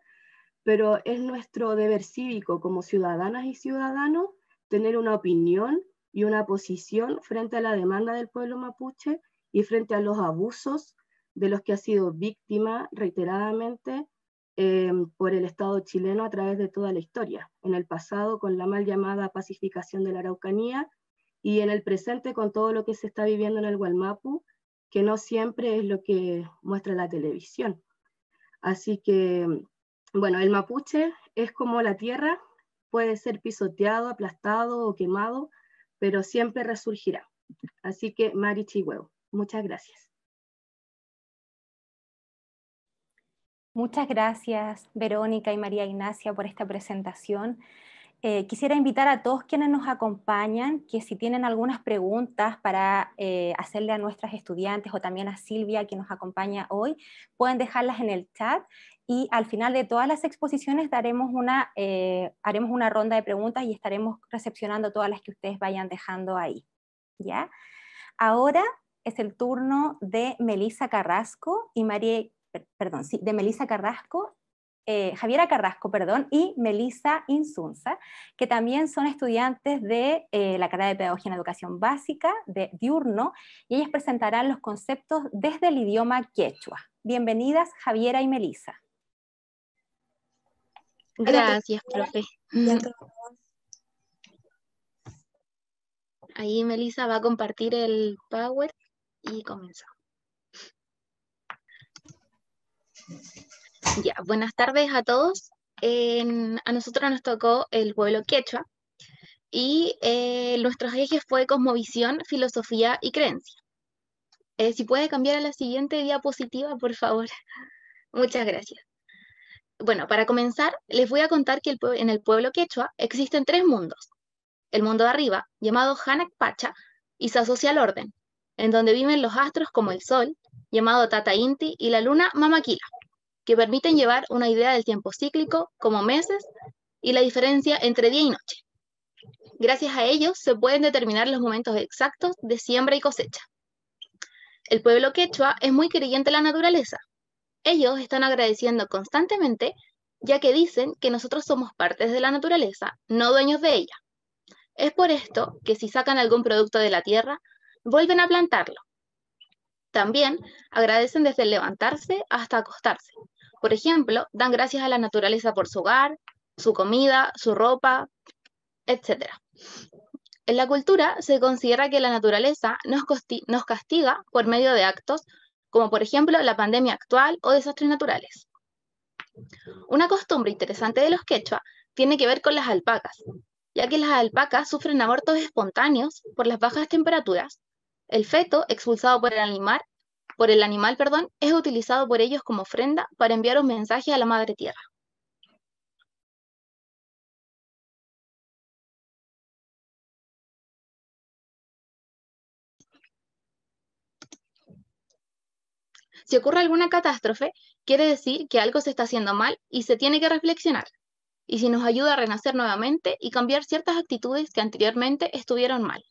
pero es nuestro deber cívico como ciudadanas y ciudadanos tener una opinión y una posición frente a la demanda del pueblo mapuche y frente a los abusos de los que ha sido víctima reiteradamente eh, por el Estado chileno a través de toda la historia, en el pasado con la mal llamada pacificación de la Araucanía y en el presente con todo lo que se está viviendo en el Gualmapu, que no siempre es lo que muestra la televisión. Así que bueno, el mapuche es como la tierra, puede ser pisoteado, aplastado o quemado, pero siempre resurgirá. Así que Mari muchas gracias. Muchas gracias, Verónica y María Ignacia, por esta presentación. Eh, quisiera invitar a todos quienes nos acompañan que si tienen algunas preguntas para eh, hacerle a nuestras estudiantes o también a Silvia que nos acompaña hoy, pueden dejarlas en el chat y al final de todas las exposiciones daremos eh, haremos una ronda de preguntas y estaremos recepcionando todas las que ustedes vayan dejando ahí. ¿ya? Ahora es el turno de Melissa Carrasco y María, perdón, de Melisa Carrasco eh, Javiera Carrasco perdón, y Melisa Insunza, que también son estudiantes de eh, la carrera de Pedagogía en Educación Básica de Diurno, y ellas presentarán los conceptos desde el idioma quechua. Bienvenidas, Javiera y Melissa. Gracias, profe. Mm. Ahí Melissa va a compartir el Power y comenzamos. Ya, buenas tardes a todos. a nosotros nos tocó el pueblo quechua y eh, nuestros ejes fue cosmovisión, filosofía y creencia. Eh, si puede cambiar a la siguiente diapositiva, por favor. <laughs> Muchas gracias. Bueno, para comenzar, les voy a contar que en el pueblo quechua existen tres mundos. El mundo de arriba, llamado Hanak Pacha, y se asocia al orden, en donde viven los astros como el sol, llamado Tata Inti, y la luna Mamaquila, que permiten llevar una idea del tiempo cíclico como meses y la diferencia entre día y noche. Gracias a ellos se pueden determinar los momentos exactos de siembra y cosecha. El pueblo quechua es muy creyente en la naturaleza, ellos están agradeciendo constantemente, ya que dicen que nosotros somos partes de la naturaleza, no dueños de ella. Es por esto que si sacan algún producto de la tierra, vuelven a plantarlo. También agradecen desde levantarse hasta acostarse. Por ejemplo, dan gracias a la naturaleza por su hogar, su comida, su ropa, etc. En la cultura se considera que la naturaleza nos, nos castiga por medio de actos como por ejemplo la pandemia actual o desastres naturales. Una costumbre interesante de los quechua tiene que ver con las alpacas, ya que las alpacas sufren abortos espontáneos por las bajas temperaturas. El feto expulsado por el animal, por el animal, perdón, es utilizado por ellos como ofrenda para enviar un mensaje a la madre tierra. Si ocurre alguna catástrofe, quiere decir que algo se está haciendo mal y se tiene que reflexionar. Y si nos ayuda a renacer nuevamente y cambiar ciertas actitudes que anteriormente estuvieron mal.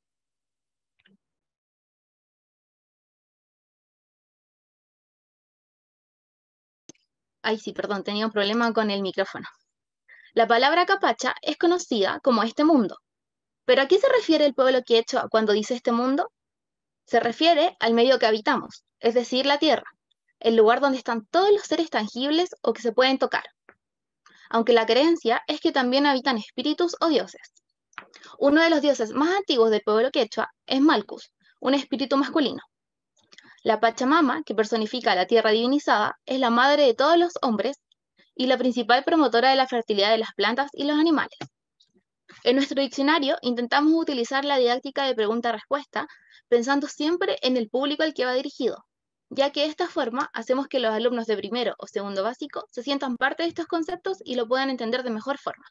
Ay, sí, perdón, tenía un problema con el micrófono. La palabra capacha es conocida como este mundo. ¿Pero a qué se refiere el pueblo quechua cuando dice este mundo? Se refiere al medio que habitamos, es decir, la tierra el lugar donde están todos los seres tangibles o que se pueden tocar, aunque la creencia es que también habitan espíritus o dioses. Uno de los dioses más antiguos del pueblo quechua es Malcus, un espíritu masculino. La Pachamama, que personifica la tierra divinizada, es la madre de todos los hombres y la principal promotora de la fertilidad de las plantas y los animales. En nuestro diccionario intentamos utilizar la didáctica de pregunta-respuesta, pensando siempre en el público al que va dirigido ya que de esta forma hacemos que los alumnos de primero o segundo básico se sientan parte de estos conceptos y lo puedan entender de mejor forma.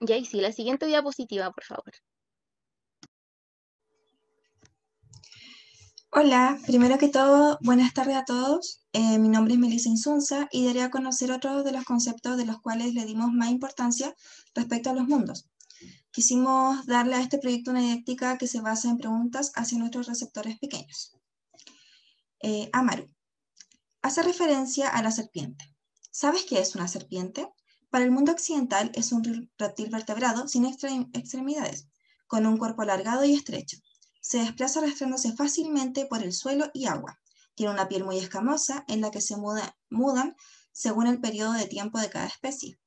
Ya, ahí la siguiente diapositiva, por favor. Hola, primero que todo, buenas tardes a todos. Eh, mi nombre es Melissa Insunza y daré a conocer otros de los conceptos de los cuales le dimos más importancia respecto a los mundos. Quisimos darle a este proyecto una didáctica que se basa en preguntas hacia nuestros receptores pequeños. Eh, Amaru. Hace referencia a la serpiente. ¿Sabes qué es una serpiente? Para el mundo occidental es un reptil vertebrado sin extremidades, con un cuerpo alargado y estrecho se desplaza arrastrándose fácilmente por el suelo y agua. Tiene una piel muy escamosa en la que se mudan según el periodo de tiempo de cada especie.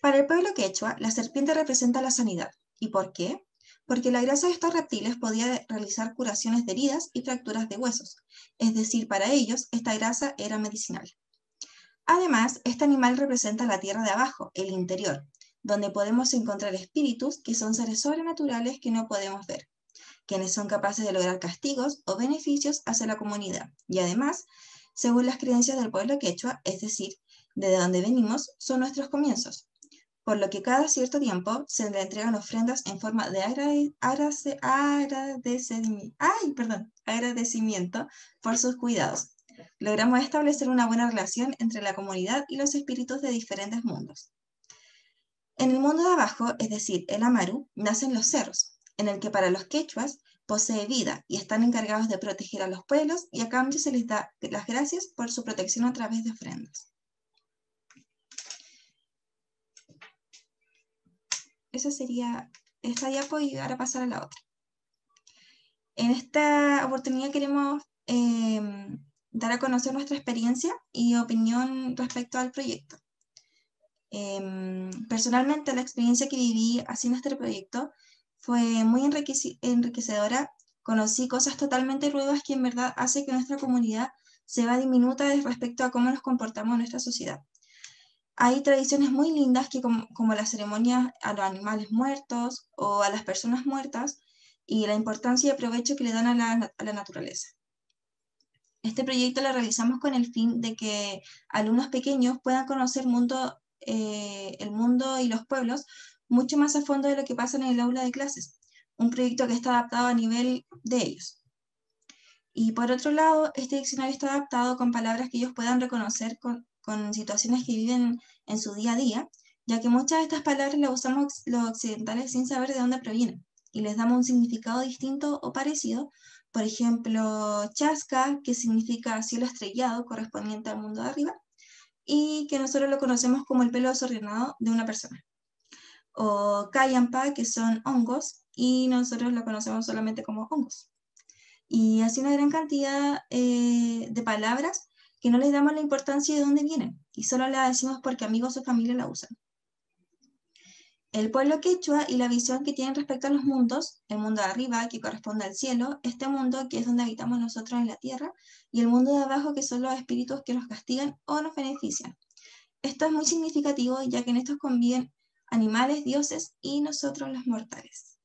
Para el pueblo quechua, la serpiente representa la sanidad. ¿Y por qué? Porque la grasa de estos reptiles podía realizar curaciones de heridas y fracturas de huesos. Es decir, para ellos, esta grasa era medicinal. Además, este animal representa la tierra de abajo, el interior, donde podemos encontrar espíritus que son seres sobrenaturales que no podemos ver quienes son capaces de lograr castigos o beneficios hacia la comunidad. Y además, según las creencias del pueblo quechua, es decir, de donde venimos, son nuestros comienzos. Por lo que cada cierto tiempo se le entregan ofrendas en forma de agradecimiento por sus cuidados. Logramos establecer una buena relación entre la comunidad y los espíritus de diferentes mundos. En el mundo de abajo, es decir, el Amaru, nacen los cerros, en el que para los quechuas posee vida y están encargados de proteger a los pueblos y a cambio se les da las gracias por su protección a través de ofrendas. Esa sería esta diapo y ahora pasar a la otra. En esta oportunidad queremos em, dar a conocer nuestra experiencia y opinión respecto al proyecto. Em, personalmente, la experiencia que viví haciendo este proyecto fue muy enriquecedora. Conocí cosas totalmente nuevas que en verdad hace que nuestra comunidad se va diminuta respecto a cómo nos comportamos en nuestra sociedad. Hay tradiciones muy lindas que como, la ceremonia a los animales muertos o a las personas muertas y la importancia y provecho que le dan a la, naturaleza. Este proyecto lo realizamos con el fin de que alumnos pequeños puedan conocer mundo, eh, el mundo y los pueblos mucho más a fondo de lo que pasa en el aula de clases, un proyecto que está adaptado a nivel de ellos. Y por otro lado, este diccionario está adaptado con palabras que ellos puedan reconocer con, situaciones que viven en su día a día, ya que muchas de estas palabras las usamos los occidentales sin saber de dónde provienen y les damos un significado distinto o parecido. Por ejemplo, chasca, que significa cielo estrellado correspondiente al mundo de arriba, y que nosotros lo conocemos como el pelo desordenado de una persona o Kayampa, que son hongos, y nosotros lo conocemos solamente como hongos. Y así una gran cantidad eh, de palabras que no les damos la importancia de dónde vienen, y solo la decimos porque amigos o familia la usan. El pueblo quechua y la visión que tienen respecto a los mundos, el mundo de arriba que corresponde al cielo, este mundo que es donde habitamos nosotros en la tierra, y el mundo de abajo que son los espíritus que nos castigan o nos benefician. Esto es muy significativo ya que en estos conviven animales, dioses y nosotros los mortales.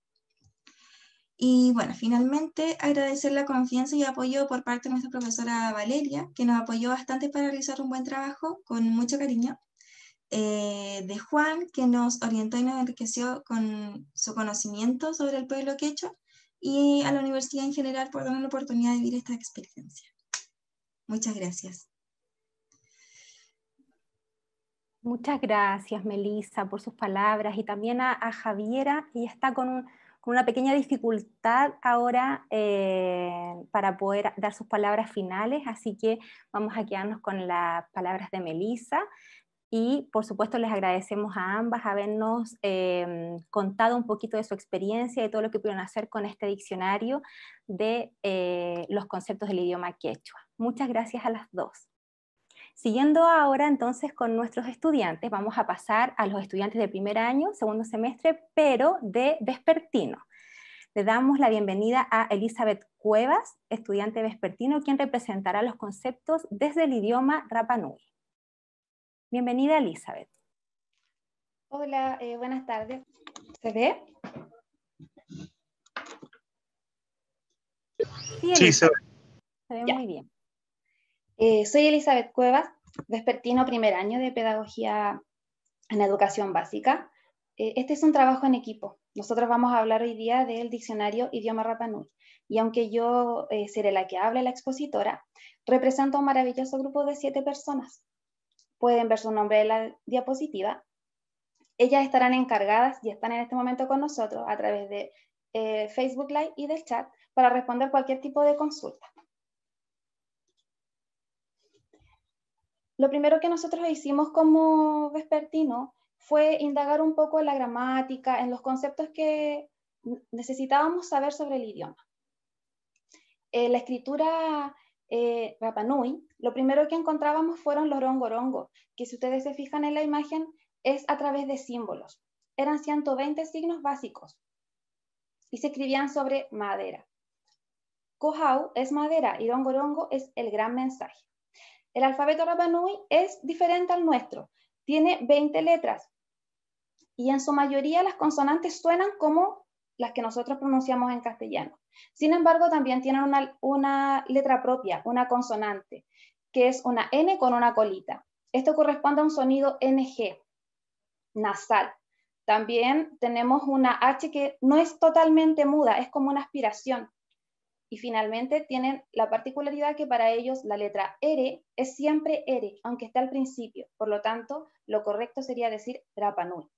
Y bueno, finalmente agradecer la confianza y apoyo por parte de nuestra profesora Valeria, que nos apoyó bastante para realizar un buen trabajo con mucho cariño. Eh, de Juan, que nos orientó y nos enriqueció con su conocimiento sobre el pueblo quechua, y a la universidad en general por darnos la oportunidad de vivir esta experiencia. Muchas gracias. Muchas gracias, Melissa, por sus palabras y también a, Javiera. Ella está con, una pequeña dificultad ahora eh, para poder dar sus palabras finales, así que vamos a quedarnos con las palabras de Melissa. Y por supuesto les agradecemos a ambas habernos em, contado un poquito de su experiencia y todo lo que pudieron hacer con este diccionario de eh, los conceptos del idioma quechua. Muchas gracias a las dos. Siguiendo ahora entonces con nuestros estudiantes, vamos a pasar a los estudiantes de primer año, segundo semestre, pero de vespertino. Le damos la bienvenida a Elizabeth Cuevas, estudiante vespertino, quien representará los conceptos desde el idioma Rapanui. Bienvenida, Elizabeth. Hola, eh, buenas tardes. ¿Se ve? Sí, se ve. Se ve muy bien. Eh, soy Elizabeth Cuevas, despertino primer año de Pedagogía en Educación Básica. Eh, este es un trabajo en equipo. Nosotros vamos a hablar hoy día del diccionario idioma Rapanui. Y aunque yo eh, seré la que hable, la expositora, represento a un maravilloso grupo de siete personas. Pueden ver su nombre en la diapositiva. Ellas estarán encargadas y están en este momento con nosotros a través de Facebook Live y del chat para responder cualquier tipo de consulta. Lo primero que nosotros hicimos como vespertino fue indagar un poco en la gramática, en los conceptos que necesitábamos saber sobre el idioma. En eh, la escritura eh, Rapanui, lo primero que encontrábamos fueron los rongorongo, que si ustedes se fijan en la imagen, es a través de símbolos. Eran 120 signos básicos y se escribían sobre madera. Kohau es madera y rongorongo es el gran mensaje. El alfabeto Rapa es diferente al nuestro, tiene 20 letras y en su mayoría las consonantes suenan como las que nosotros pronunciamos en castellano. Sin embargo, también tienen una, una letra propia, una consonante, que es una N con una colita. Esto corresponde a un sonido NG, nasal. También tenemos una H que no es totalmente muda, es como una aspiración. Y finalmente tienen la particularidad que para ellos la letra R es siempre R, aunque está al principio. Por lo tanto, lo correcto sería decir Rapanui.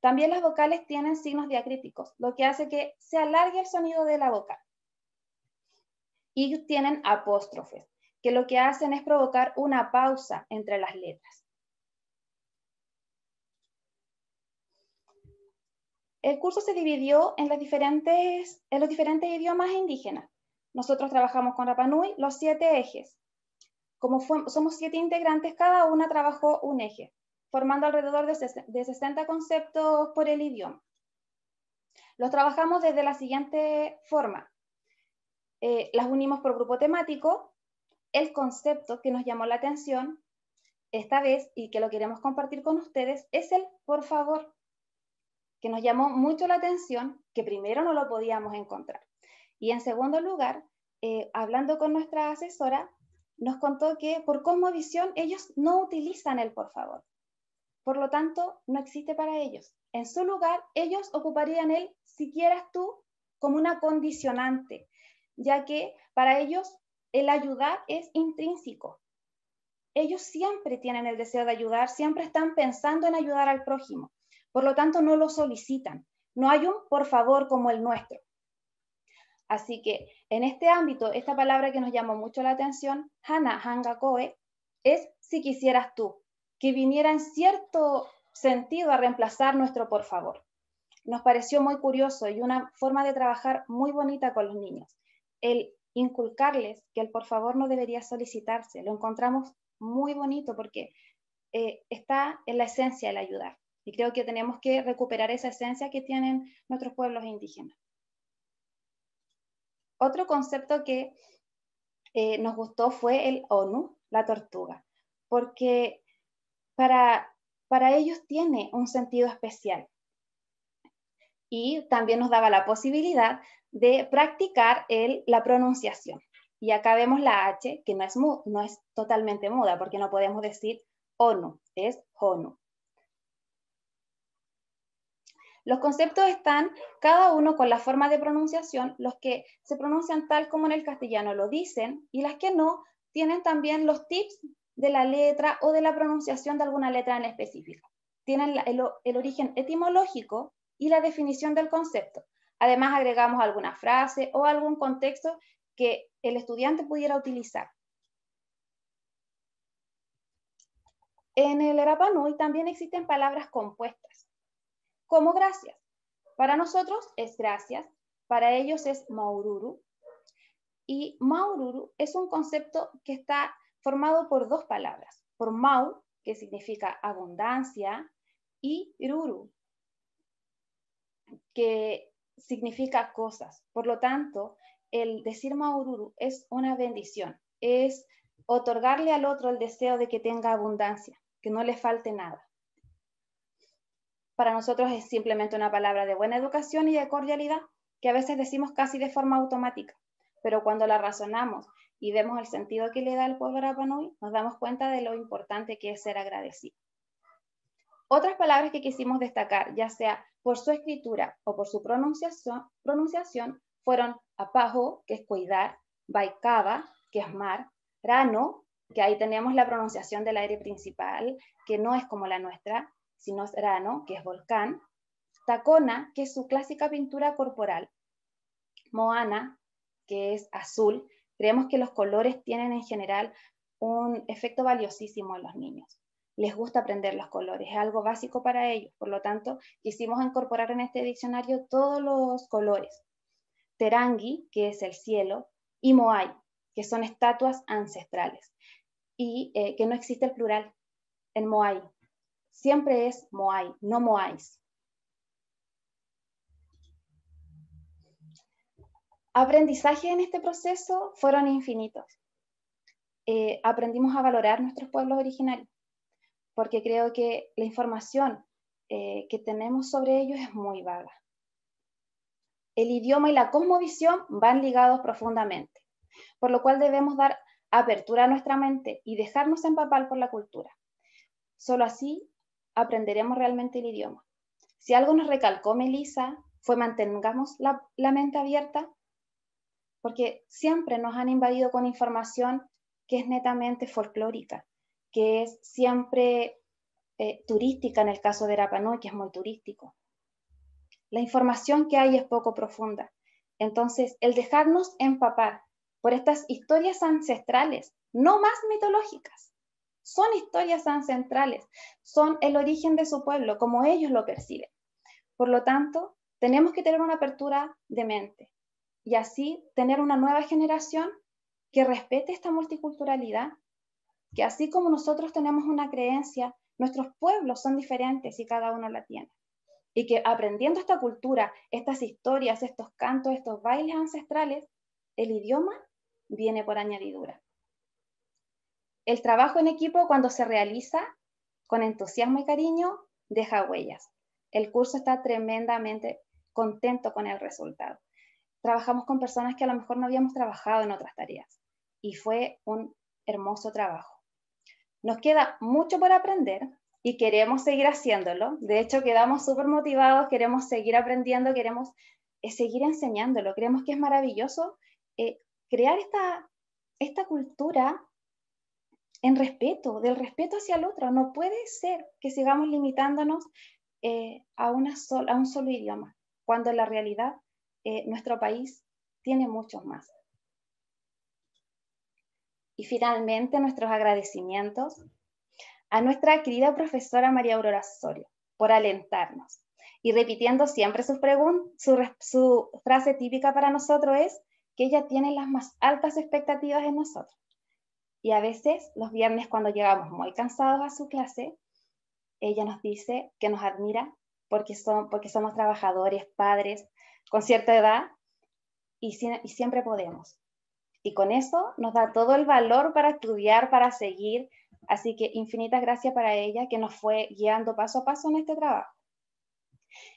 También las vocales tienen signos diacríticos, lo que hace que se alargue el sonido de la vocal. Y tienen apóstrofes, que lo que hacen es provocar una pausa entre las letras. El curso se dividió en, los diferentes idiomas indígenas. Nosotros trabajamos con Rapanui los siete ejes. Como somos siete integrantes, cada una trabajó un eje, formando alrededor de, 60 conceptos por el idioma. Los trabajamos desde la siguiente forma. Eh, las unimos por grupo temático, el concepto que nos llamó la atención esta vez y que lo queremos compartir con ustedes es el por favor que nos llamó mucho la atención, que primero no lo podíamos encontrar. Y en segundo lugar, eh, hablando con nuestra asesora, nos contó que por cosmovisión ellos no utilizan el por favor. Por lo tanto, no existe para ellos. En su lugar, ellos ocuparían el si quieras tú como una condicionante, ya que para ellos el ayudar es intrínseco. Ellos siempre tienen el deseo de ayudar, siempre están pensando en ayudar al prójimo. Por lo tanto, no lo solicitan. No hay un por favor como el nuestro. Así que en este ámbito, esta palabra que nos llamó mucho la atención, Hana Hangakoe, es si quisieras tú, que viniera en cierto sentido a reemplazar nuestro por favor. Nos pareció muy curioso y una forma de trabajar muy bonita con los niños. El inculcarles que el por favor no debería solicitarse, lo encontramos muy bonito porque eh, está en la esencia el ayudar. Y creo que tenemos que recuperar esa esencia que tienen nuestros pueblos indígenas. Otro concepto que eh, nos gustó fue el ONU, la tortuga, porque para, ellos tiene un sentido especial. Y también nos daba la posibilidad de practicar el, la pronunciación. Y acá vemos la H, que no es, no es totalmente muda, porque no podemos decir ONU, es ONU. Los conceptos están cada uno con la forma de pronunciación, los que se pronuncian tal como en el castellano lo dicen y las que no tienen también los tips de la letra o de la pronunciación de alguna letra en específico. Tienen el, origen etimológico y la definición del concepto. Además agregamos alguna frase o algún contexto que el estudiante pudiera utilizar. En el Arapanui también existen palabras compuestas como gracias. Para nosotros es gracias, para ellos es maururu. Y maururu es un concepto que está formado por dos palabras, por mau, que significa abundancia, y ruru, que significa cosas. Por lo tanto, el decir maururu es una bendición, es otorgarle al otro el deseo de que tenga abundancia, que no le falte nada para nosotros es simplemente una palabra de buena educación y de cordialidad que a veces decimos casi de forma automática, pero cuando la razonamos y vemos el sentido que le da el pueblo Arapanui, nos damos cuenta de lo importante que es ser agradecido. Otras palabras que quisimos destacar, ya sea por su escritura o por su pronunciación, fueron apajo, que es cuidar, baikaba, que es mar, rano, que ahí tenemos la pronunciación del aire principal, que no es como la nuestra, sino que es volcán, Tacona, que es su clásica pintura corporal, Moana, que es azul. Creemos que los colores tienen en general un efecto valiosísimo en los niños. Les gusta aprender los colores, es algo básico para ellos. Por lo tanto, quisimos incorporar en este diccionario todos los colores. Terangi, que es el cielo, y Moai, que son estatuas ancestrales, y eh, que no existe el plural en Moai, siempre es Moai, no Moais. Aprendizajes en este proceso fueron infinitos. Eh, aprendimos a valorar nuestros pueblos originarios, porque creo que la información eh, que tenemos sobre ellos es muy vaga. El idioma y la cosmovisión van ligados profundamente, por lo cual debemos dar apertura a nuestra mente y dejarnos empapar por la cultura. Solo así aprenderemos realmente el idioma. Si algo nos recalcó Melissa, fue mantengamos la, mente abierta, porque siempre nos han invadido con información que es netamente folclórica, que es siempre eh, turística en el caso de Rapanui, que es muy turístico. La información que hay es poco profunda. Entonces, el dejarnos empapar por estas historias ancestrales, no más mitológicas, son historias ancestrales, son el origen de su pueblo, como ellos lo perciben. Por lo tanto, tenemos que tener una apertura de mente y así tener una nueva generación que respete esta multiculturalidad, que así como nosotros tenemos una creencia, nuestros pueblos son diferentes y cada uno la tiene. Y que aprendiendo esta cultura, estas historias, estos cantos, estos bailes ancestrales, el idioma viene por añadidura el trabajo en equipo cuando se realiza con entusiasmo y cariño deja huellas. El curso está tremendamente contento con el resultado. Trabajamos con personas que a lo mejor no habíamos trabajado en otras tareas y fue un hermoso trabajo. Nos queda mucho por aprender y queremos seguir haciéndolo. De hecho, quedamos súper motivados, queremos seguir aprendiendo, queremos eh, seguir enseñándolo. Creemos que es maravilloso eh, crear esta, esta cultura en respeto, del respeto hacia el otro. No puede ser que sigamos limitándonos eh, a, una un solo idioma, cuando en la realidad eh, nuestro país tiene muchos más. Y finalmente, nuestros agradecimientos a nuestra querida profesora María Aurora Soria por alentarnos. Y repitiendo siempre su, su frase típica para nosotros es que ella tiene las más altas expectativas en nosotros. Y a veces los viernes cuando llegamos muy cansados a su clase, ella nos dice que nos admira porque, son, porque somos trabajadores, padres, con cierta edad, y, y siempre podemos. Y con eso nos da todo el valor para estudiar, para seguir. Así que infinitas gracias para ella que nos fue guiando paso a paso en este trabajo.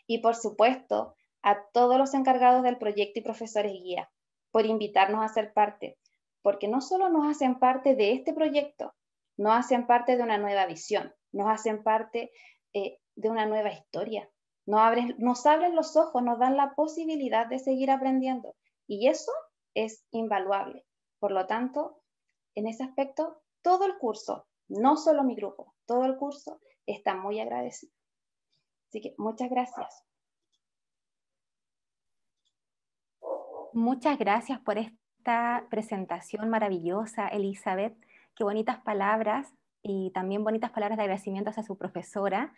Y por supuesto, a todos los encargados del proyecto y profesores guía por invitarnos a ser parte porque no solo nos hacen parte de este proyecto, nos hacen parte de una nueva visión, nos hacen parte eh, de una nueva historia, nos abren, los ojos, nos dan la posibilidad de seguir aprendiendo y eso es invaluable. Por lo tanto, en ese aspecto, todo el curso, no solo mi grupo, todo el curso está muy agradecido. Así que muchas gracias. Muchas gracias por este presentación maravillosa, Elizabeth. Qué bonitas palabras y también bonitas palabras de agradecimiento a su profesora.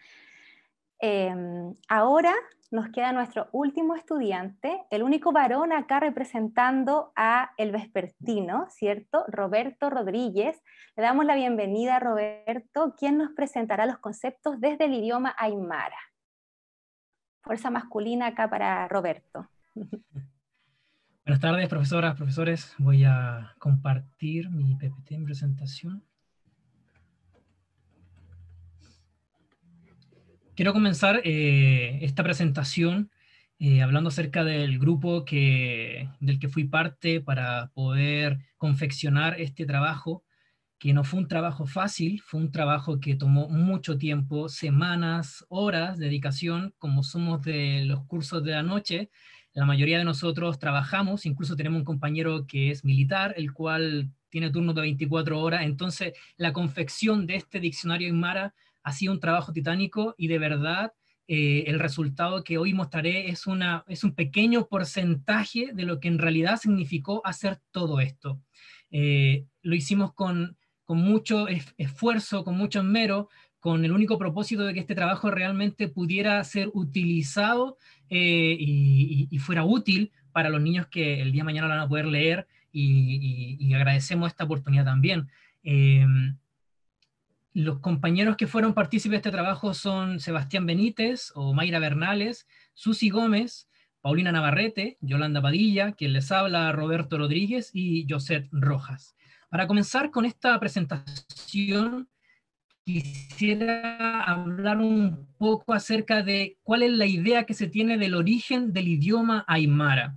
Em, ahora nos queda nuestro último estudiante, el único varón acá representando a El Vespertino, ¿cierto? Roberto Rodríguez. Le damos la bienvenida a Roberto, quien nos presentará los conceptos desde el idioma aymara. Fuerza masculina acá para Roberto. <laughs> Buenas tardes, profesoras, profesores. Voy a compartir mi PPT, mi presentación. Quiero comenzar eh, esta presentación eh, hablando acerca del grupo que, del que fui parte para poder confeccionar este trabajo, que no fue un trabajo fácil, fue un trabajo que tomó mucho tiempo, semanas, horas, dedicación, como somos de los cursos de la noche, la mayoría de nosotros trabajamos, incluso tenemos un compañero que es militar, el cual tiene turnos de 24 horas. Entonces, la confección de este diccionario Mara ha sido un trabajo titánico y de verdad eh, el resultado que hoy mostraré es, una, es un pequeño porcentaje de lo que en realidad significó hacer todo esto. Eh, lo hicimos con, mucho esfuerzo, con mucho esmero, con el único propósito de que este trabajo realmente pudiera ser utilizado eh, y, fuera útil para los niños que el día de mañana van a poder leer y, agradecemos esta oportunidad también. Em, los compañeros que fueron partícipes de este trabajo son Sebastián Benítez o Mayra Bernales, Susi Gómez, Paulina Navarrete, Yolanda Padilla, quien les habla Roberto Rodríguez y Josette Rojas. Para comenzar con esta presentación, quisiera hablar un poco acerca de cuál es la idea que se tiene del origen del idioma aymara.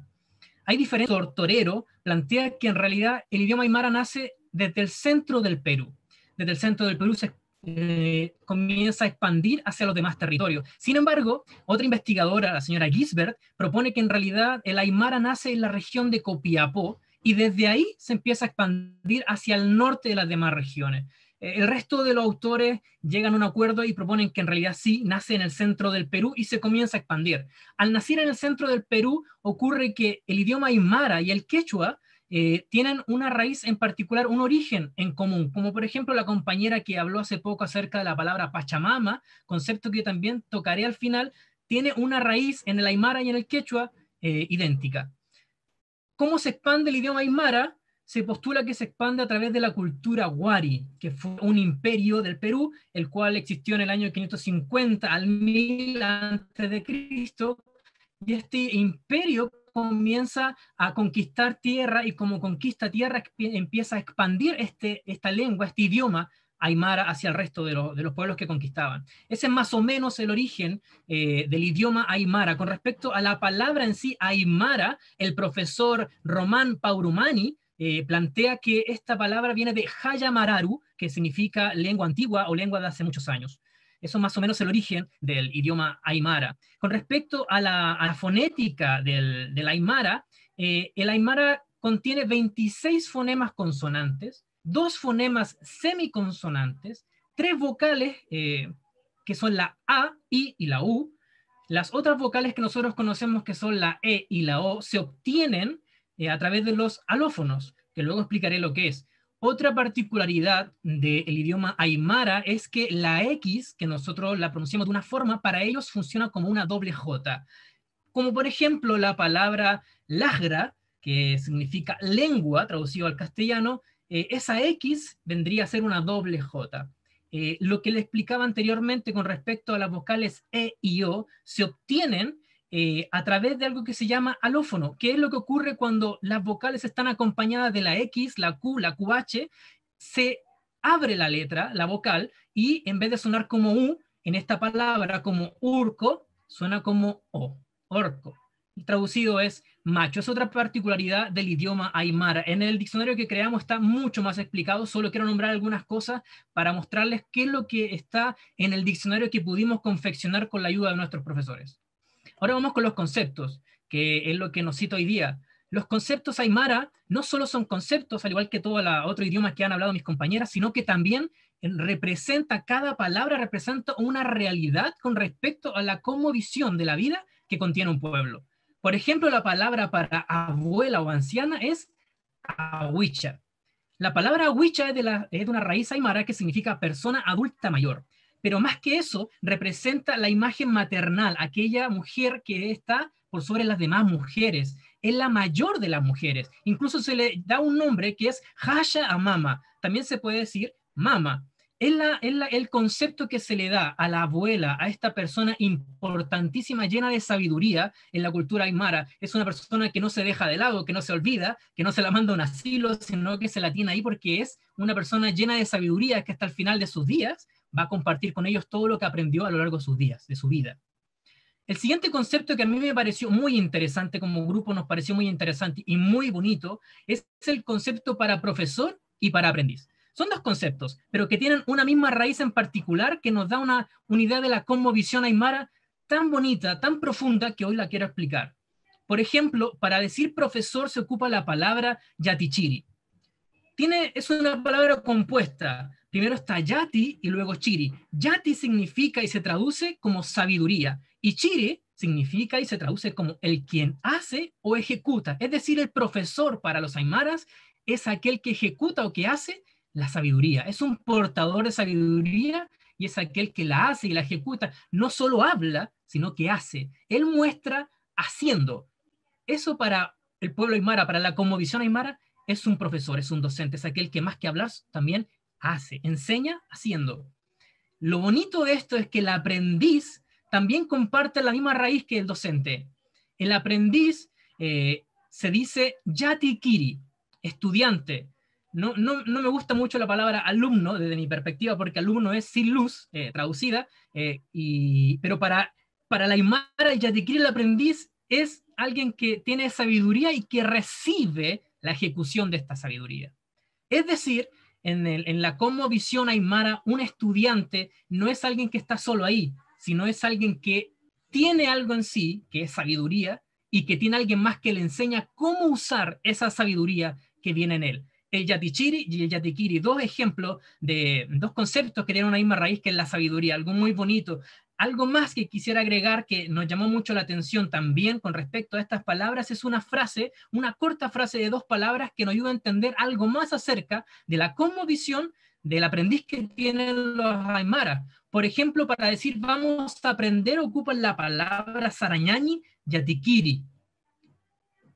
Hay diferentes. Tortorero plantea que en realidad el idioma aymara nace desde el centro del Perú. Desde el centro del Perú se eh, comienza a expandir hacia los demás territorios. Sin embargo, otra investigadora, la señora Gisbert, propone que en realidad el aymara nace en la región de Copiapó, y desde ahí se empieza a expandir hacia el norte de las demás regiones. Eh, el resto de los autores llegan a un acuerdo y proponen que en realidad sí nace en el centro del Perú y se comienza a expandir. Al nacer en el centro del Perú ocurre que el idioma aymara y el quechua eh, tienen una raíz en particular, un origen en común, como por ejemplo la compañera que habló hace poco acerca de la palabra Pachamama, concepto que también tocaré al final, tiene una raíz en el aymara y en el quechua eh, idéntica. ¿Cómo se expande el idioma aymara? se postula que se expande a través de la cultura Wari, que fue un imperio del Perú, el cual existió en el año 550 al 1000 a.C., y este imperio comienza a conquistar tierra y como conquista tierra empieza a expandir este, esta lengua, este idioma aymara hacia el resto de, los pueblos que conquistaban. Ese es más o menos el origen eh, del idioma aymara. Con respecto a la palabra en sí, aymara, el profesor Román Paurumani eh, plantea que esta palabra viene de Hayamararu, que significa lengua antigua o lengua de hace muchos años. Eso es más o menos el origen del idioma aymara. Con respecto a la, fonética del, del aymara, eh, el aymara contiene 26 fonemas consonantes, dos fonemas semiconsonantes, tres vocales eh, que son la A, I y la U. Las otras vocales que nosotros conocemos que son la E y la O se obtienen eh, a través de los alófonos, que luego explicaré lo que es. Otra particularidad del idioma aymara es que la X, que nosotros la pronunciamos de una forma, para ellos funciona como una doble J. Como por ejemplo la palabra lagra, que significa lengua, traducido al castellano, eh, esa X vendría a ser una doble J. Eh, lo que le explicaba anteriormente con respecto a las vocales E y O se obtienen eh, a través de algo que se llama alófono, que es lo que ocurre cuando las vocales están acompañadas de la X, la Q, la QH, se abre la letra, la vocal, y en vez de sonar como U, en esta palabra como urco, suena como O, orco. El traducido es macho. Es otra particularidad del idioma aymara. En el diccionario que creamos está mucho más explicado, solo quiero nombrar algunas cosas para mostrarles qué es lo que está en el diccionario que pudimos confeccionar con la ayuda de nuestros profesores. Ahora vamos con los conceptos, que es lo que nos cita hoy día. Los conceptos aymara no solo son conceptos, al igual que todo los otro idiomas que han hablado mis compañeras, sino que también representa, cada palabra representa una realidad con respecto a la cosmovisión de la vida que contiene un pueblo. Por ejemplo, la palabra para abuela o anciana es awicha. La palabra awicha es de una raíz aymara que significa persona adulta mayor pero más que eso, representa la imagen maternal, aquella mujer que está por sobre las demás mujeres, es la mayor de las mujeres. Incluso se le da un nombre que es a Mama. también se puede decir Mama. Es, el concepto que se le da a la abuela, a esta persona importantísima, llena de sabiduría en la cultura aymara. Es una persona que no se deja de lado, que no se olvida, que no se la manda a un asilo, sino que se la tiene ahí porque es una persona llena de sabiduría que hasta el final de sus días va a compartir con ellos todo lo que aprendió a lo largo de sus días, de su vida. El siguiente concepto que a mí me pareció muy interesante como grupo, nos pareció muy interesante y muy bonito, es el concepto para profesor y para aprendiz. Son dos conceptos, pero que tienen una misma raíz en particular que nos da una, unidad de la cosmovisión aymara tan bonita, tan profunda, que hoy la quiero explicar. Por ejemplo, para decir profesor se ocupa la palabra yatichiri. Tiene, es una palabra compuesta, Primero está Yati y luego Chiri. Yati significa y se traduce como sabiduría y Chiri significa y se traduce como el quien hace o ejecuta. Es decir, el profesor para los aymaras es aquel que ejecuta o que hace la sabiduría. Es un portador de sabiduría y es aquel que la hace y la ejecuta. No solo habla, sino que hace. Él muestra haciendo. Eso para el pueblo aymara, para la conmovisión aymara, es un profesor, es un docente, es aquel que más que hablar también hace, enseña haciendo. Lo bonito de esto es que el aprendiz también comparte la misma raíz que el docente. El aprendiz eh, se dice yatikiri, estudiante. No, no, me gusta mucho la palabra alumno desde mi perspectiva, porque alumno es sin luz, eh, traducida, eh, pero para, para la imara yatikiri, el aprendiz, es alguien que tiene sabiduría y que recibe la ejecución de esta sabiduría. Es decir, en, la en la aymara, un estudiante no es alguien que está solo ahí, sino es alguien que tiene algo en sí, que es sabiduría, y que tiene alguien más que le enseña cómo usar esa sabiduría que viene en él. El yatichiri y el yatikiri, dos ejemplos de dos conceptos que tienen una misma raíz, que es la sabiduría, algo muy bonito. Algo más que quisiera agregar que nos llamó mucho la atención también con respecto a estas palabras es una frase, una corta frase de dos palabras que nos ayuda a entender algo más acerca de la cosmovisión del aprendiz que tienen los Aymara. Por ejemplo, para decir vamos a aprender ocupan la palabra sarañani yatikiri.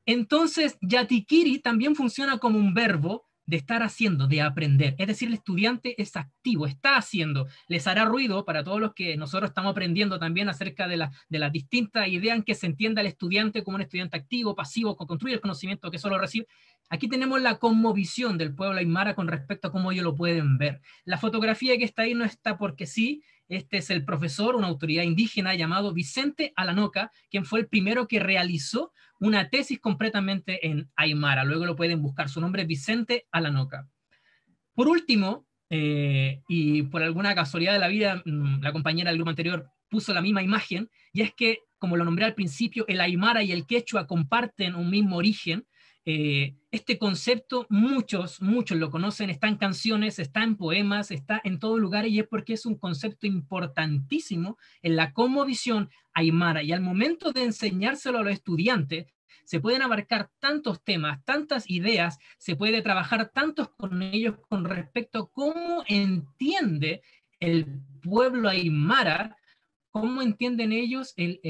Entonces, yatikiri también funciona como un verbo de estar haciendo, de aprender. Es decir, el estudiante es activo, está haciendo. Les hará ruido para todos los que nosotros estamos aprendiendo también acerca de, la, de las distintas ideas en que se entienda el estudiante como un estudiante activo, pasivo, que construye el conocimiento que solo recibe. Aquí tenemos la conmovisión del pueblo aymara con respecto a cómo ellos lo pueden ver. La fotografía que está ahí no está porque sí, este es el profesor, una autoridad indígena llamado Vicente Alanoca, quien fue el primero que realizó una tesis completamente en Aymara. Luego lo pueden buscar. Su nombre es Vicente Alanoca. Por último, eh, y por alguna casualidad de la vida, mm, la compañera del grupo anterior puso la misma imagen, y es que, como lo nombré al principio, el Aymara y el Quechua comparten un mismo origen, eh, este concepto muchos, muchos lo conocen, está en canciones, está en poemas, está en todo lugar y es porque es un concepto importantísimo en la visión aymara. Y al momento de enseñárselo a los estudiantes, se pueden abarcar tantos temas, tantas ideas, se puede trabajar tantos con ellos con respecto a cómo entiende el pueblo aymara, cómo entienden ellos el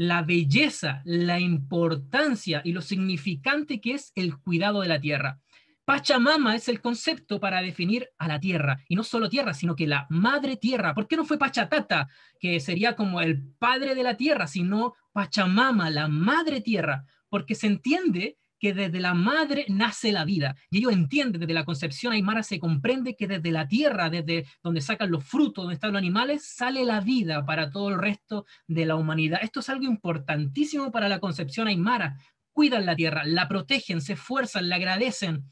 la belleza, la importancia y lo significante que es el cuidado de la tierra. Pachamama es el concepto para definir a la tierra, y no solo tierra, sino que la madre tierra. ¿Por qué no fue Pachatata, que sería como el padre de la tierra, sino Pachamama, la madre tierra? Porque se entiende que desde la madre nace la vida. Y ellos entienden, desde la concepción aymara se comprende que desde la tierra, desde donde sacan los frutos, donde están los animales, sale la vida para todo el resto de la humanidad. Esto es algo importantísimo para la concepción aymara. Cuidan la tierra, la protegen, se esfuerzan, la agradecen,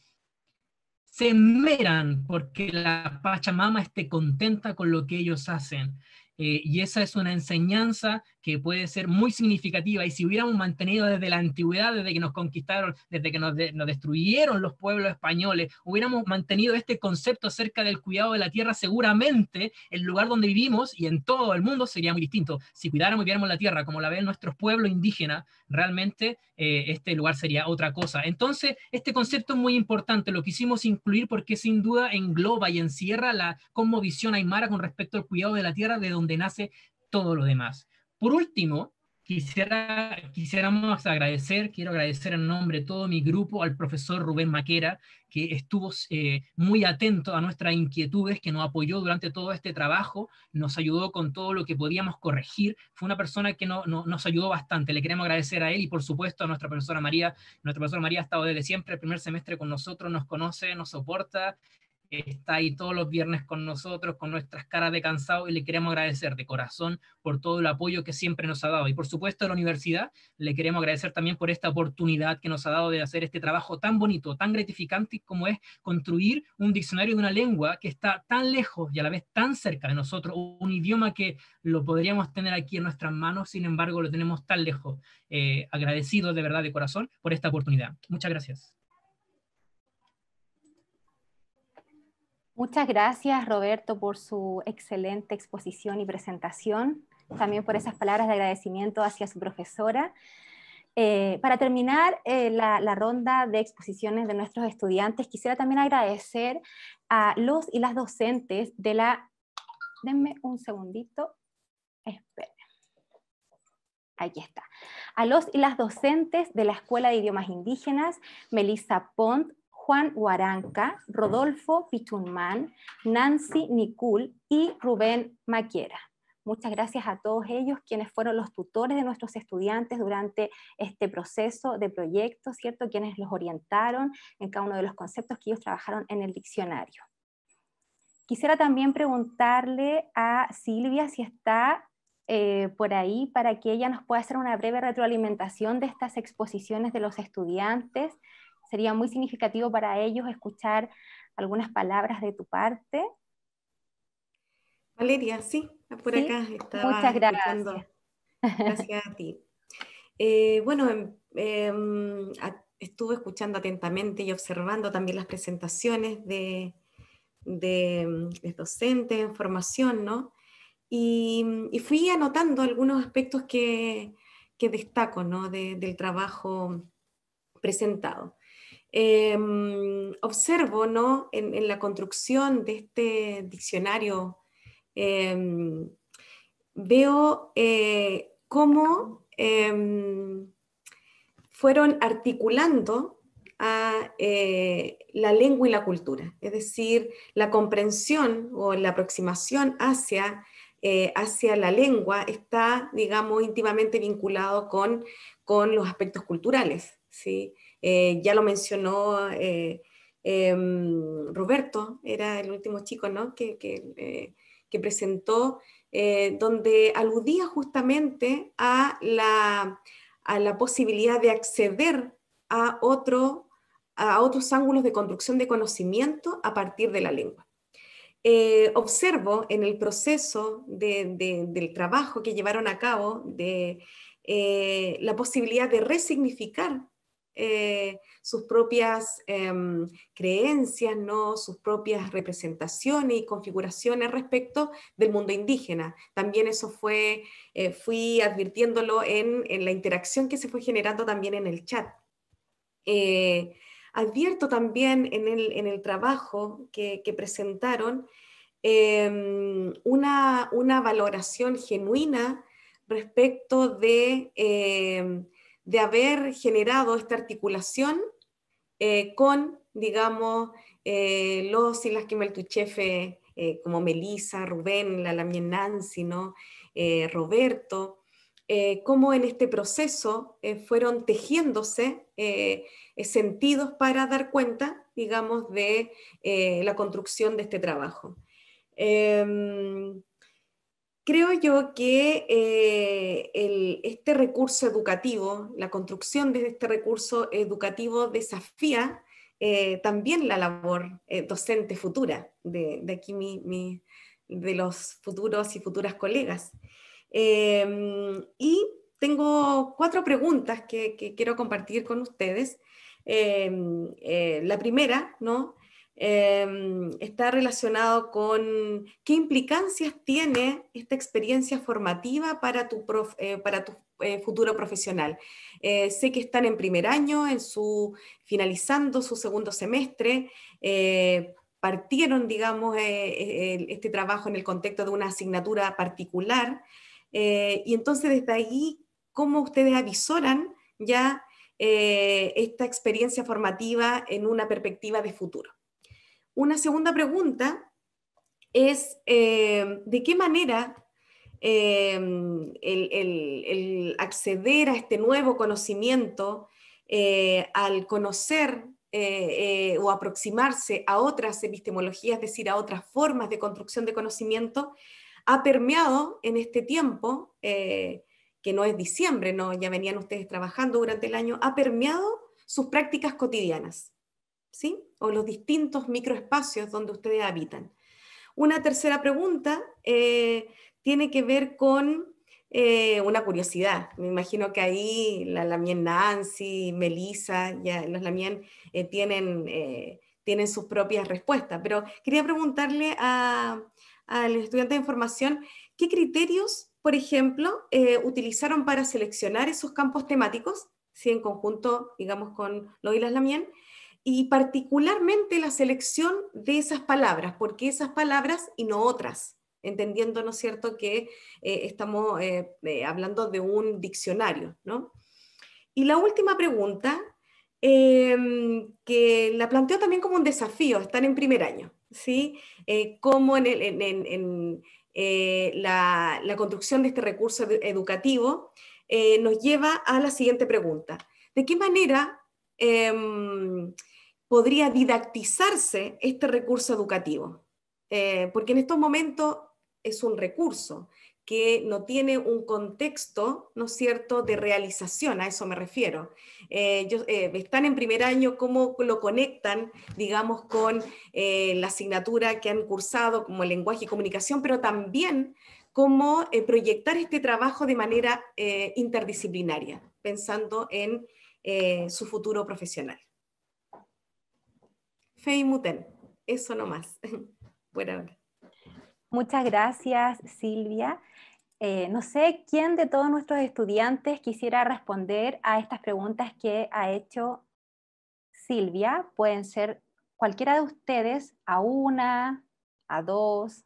se meran porque la Pachamama esté contenta con lo que ellos hacen. Eh, y esa es una enseñanza que puede ser muy significativa y si hubiéramos mantenido desde la antigüedad, desde que nos conquistaron, desde que nos, destruyeron los pueblos españoles, hubiéramos mantenido este concepto acerca del cuidado de la tierra, seguramente el lugar donde vivimos y en todo el mundo sería muy distinto. Si cuidáramos y viéramos la tierra como la ven nuestros pueblos indígenas, realmente eh, este lugar sería otra cosa. Entonces, este concepto es muy importante, lo quisimos incluir porque sin duda engloba y encierra la cosmovisión aymara con respecto al cuidado de la tierra de donde nace todo lo demás. Por último, quisiera, quisiéramos agradecer, quiero agradecer en nombre de todo mi grupo al profesor Rubén Maquera, que estuvo eh, muy atento a nuestras inquietudes, que nos apoyó durante todo este trabajo, nos ayudó con todo lo que podíamos corregir. Fue una persona que no, nos ayudó bastante. Le queremos agradecer a él y, por supuesto, a nuestra profesora María. Nuestra profesora María ha estado desde siempre, el primer semestre con nosotros, nos conoce, nos soporta está ahí todos los viernes con nosotros, con nuestras caras de cansado y le queremos agradecer de corazón por todo el apoyo que siempre nos ha dado. Y por supuesto a la universidad le queremos agradecer también por esta oportunidad que nos ha dado de hacer este trabajo tan bonito, tan gratificante como es construir un diccionario de una lengua que está tan lejos y a la vez tan cerca de nosotros, un idioma que lo podríamos tener aquí en nuestras manos, sin embargo lo tenemos tan lejos. Eh, agradecidos de verdad de corazón por esta oportunidad. Muchas gracias. Muchas gracias, Roberto, por su excelente exposición y presentación. También por esas palabras de agradecimiento hacia su profesora. Eh, para terminar eh, la, ronda de exposiciones de nuestros estudiantes, quisiera también agradecer a los y las docentes de la... Denme un segundito. Aquí está. A los y las docentes de la Escuela de Idiomas Indígenas, Melissa Pont, Juan Huaranca, Rodolfo Pichunman, Nancy Nicul y Rubén Maquiera. Muchas gracias a todos ellos quienes fueron los tutores de nuestros estudiantes durante este proceso de proyecto, ¿cierto? Quienes los orientaron en cada uno de los conceptos que ellos trabajaron en el diccionario. Quisiera también preguntarle a Silvia si está eh, por ahí para que ella nos pueda hacer una breve retroalimentación de estas exposiciones de los estudiantes sería muy significativo para ellos escuchar algunas palabras de tu parte. Valeria, sí, por acá estaba. Muchas gracias. Gracias a ti. Eh, bueno, em, em, estuve escuchando atentamente y observando también las presentaciones de, em, docentes en formación, ¿no? Y, fui anotando algunos aspectos que, destaco ¿no? del trabajo presentado. Em, observo ¿no? en, la construcción de este diccionario, em, veo eh, cómo em, fueron articulando eh, la lengua y la cultura, es decir, la comprensión o la aproximación hacia eh, la lengua está, digamos, íntimamente vinculado con, con los aspectos culturales, ¿sí? Eh, ya lo mencionó eh, em, Roberto, era el último chico ¿no? que, que, eh, presentó, donde aludía justamente a la, posibilidad de acceder a, otro, a otros ángulos de construcción de conocimiento a partir de la lengua. observo en el proceso del trabajo que llevaron a cabo de, la posibilidad de resignificar eh, sus propias em, creencias, ¿no? sus propias representaciones y configuraciones respecto del mundo indígena. También eso fue, eh, fui advirtiéndolo en, la interacción que se fue generando también en el chat. Eh, advierto también en el, trabajo que, presentaron em, una, valoración genuina respecto de em, de haber generado esta articulación eh, con, digamos, eh, los y las que Meltuchefe, eh, como Melisa, Rubén, la Lamien Nancy, eh, Roberto, cómo en este proceso fueron tejiéndose sentidos para dar cuenta, digamos, de la construcción de este trabajo. Em, Creo yo que eh, este recurso educativo, la construcción de este recurso educativo desafía eh, también la labor eh, docente futura de, aquí de los futuros y futuras colegas. Em, y tengo cuatro preguntas que quiero compartir con ustedes. Em, la primera, ¿no? Em, está relacionado con qué implicancias tiene esta experiencia formativa para tu, eh, para tu eh, futuro profesional. Eh, sé que están en primer año, en su, finalizando su segundo semestre. partieron, digamos, este trabajo en el contexto de una asignatura particular. y entonces desde ahí, ¿cómo ustedes avisoran ya esta experiencia formativa en una perspectiva de futuro? Una segunda pregunta es, eh, ¿de qué manera eh, el, acceder a este nuevo conocimiento, eh, al conocer o aproximarse a otras epistemologías, es decir, a otras formas de construcción de conocimiento, ha permeado en este tiempo, que no es diciembre, no, ya venían ustedes trabajando durante el año, ha permeado sus prácticas cotidianas. ¿sí? o los distintos microespacios donde ustedes habitan. Una tercera pregunta eh, tiene que ver con eh, una curiosidad. Me imagino que ahí la Lamien Nancy, Melissa, ya, los Lamien eh, tienen, sus propias respuestas, pero quería preguntarle a, al estudiante de información qué criterios, por ejemplo, utilizaron para seleccionar esos campos temáticos, si en conjunto, digamos, con las Lamien, y particularmente la selección de esas palabras, porque esas palabras y no otras entendiendo, ¿no es cierto?, que eh, estamos eh, eh, hablando de un diccionario, ¿no? Y la última pregunta, em, que la planteo también como un desafío, están en primer año, ¿sí? como en, la, construcción de este recurso educativo nos lleva a la siguiente pregunta. ¿De qué manera em, podría didactizarse este recurso educativo, eh, porque en estos momentos es un recurso que no tiene un contexto, ¿no es cierto?, de realización, a eso me refiero. Eh, eh, están en primer año, cómo lo conectan, digamos, con la asignatura que han cursado como lenguaje y comunicación, pero también cómo proyectar este trabajo de manera interdisciplinaria, pensando en su futuro profesional fe muten. Eso nomás. más. <laughs> Muchas gracias, Silvia. Eh, no sé quién de todos nuestros estudiantes quisiera responder a estas preguntas que ha hecho Silvia. Pueden ser cualquiera de ustedes, a una, a dos.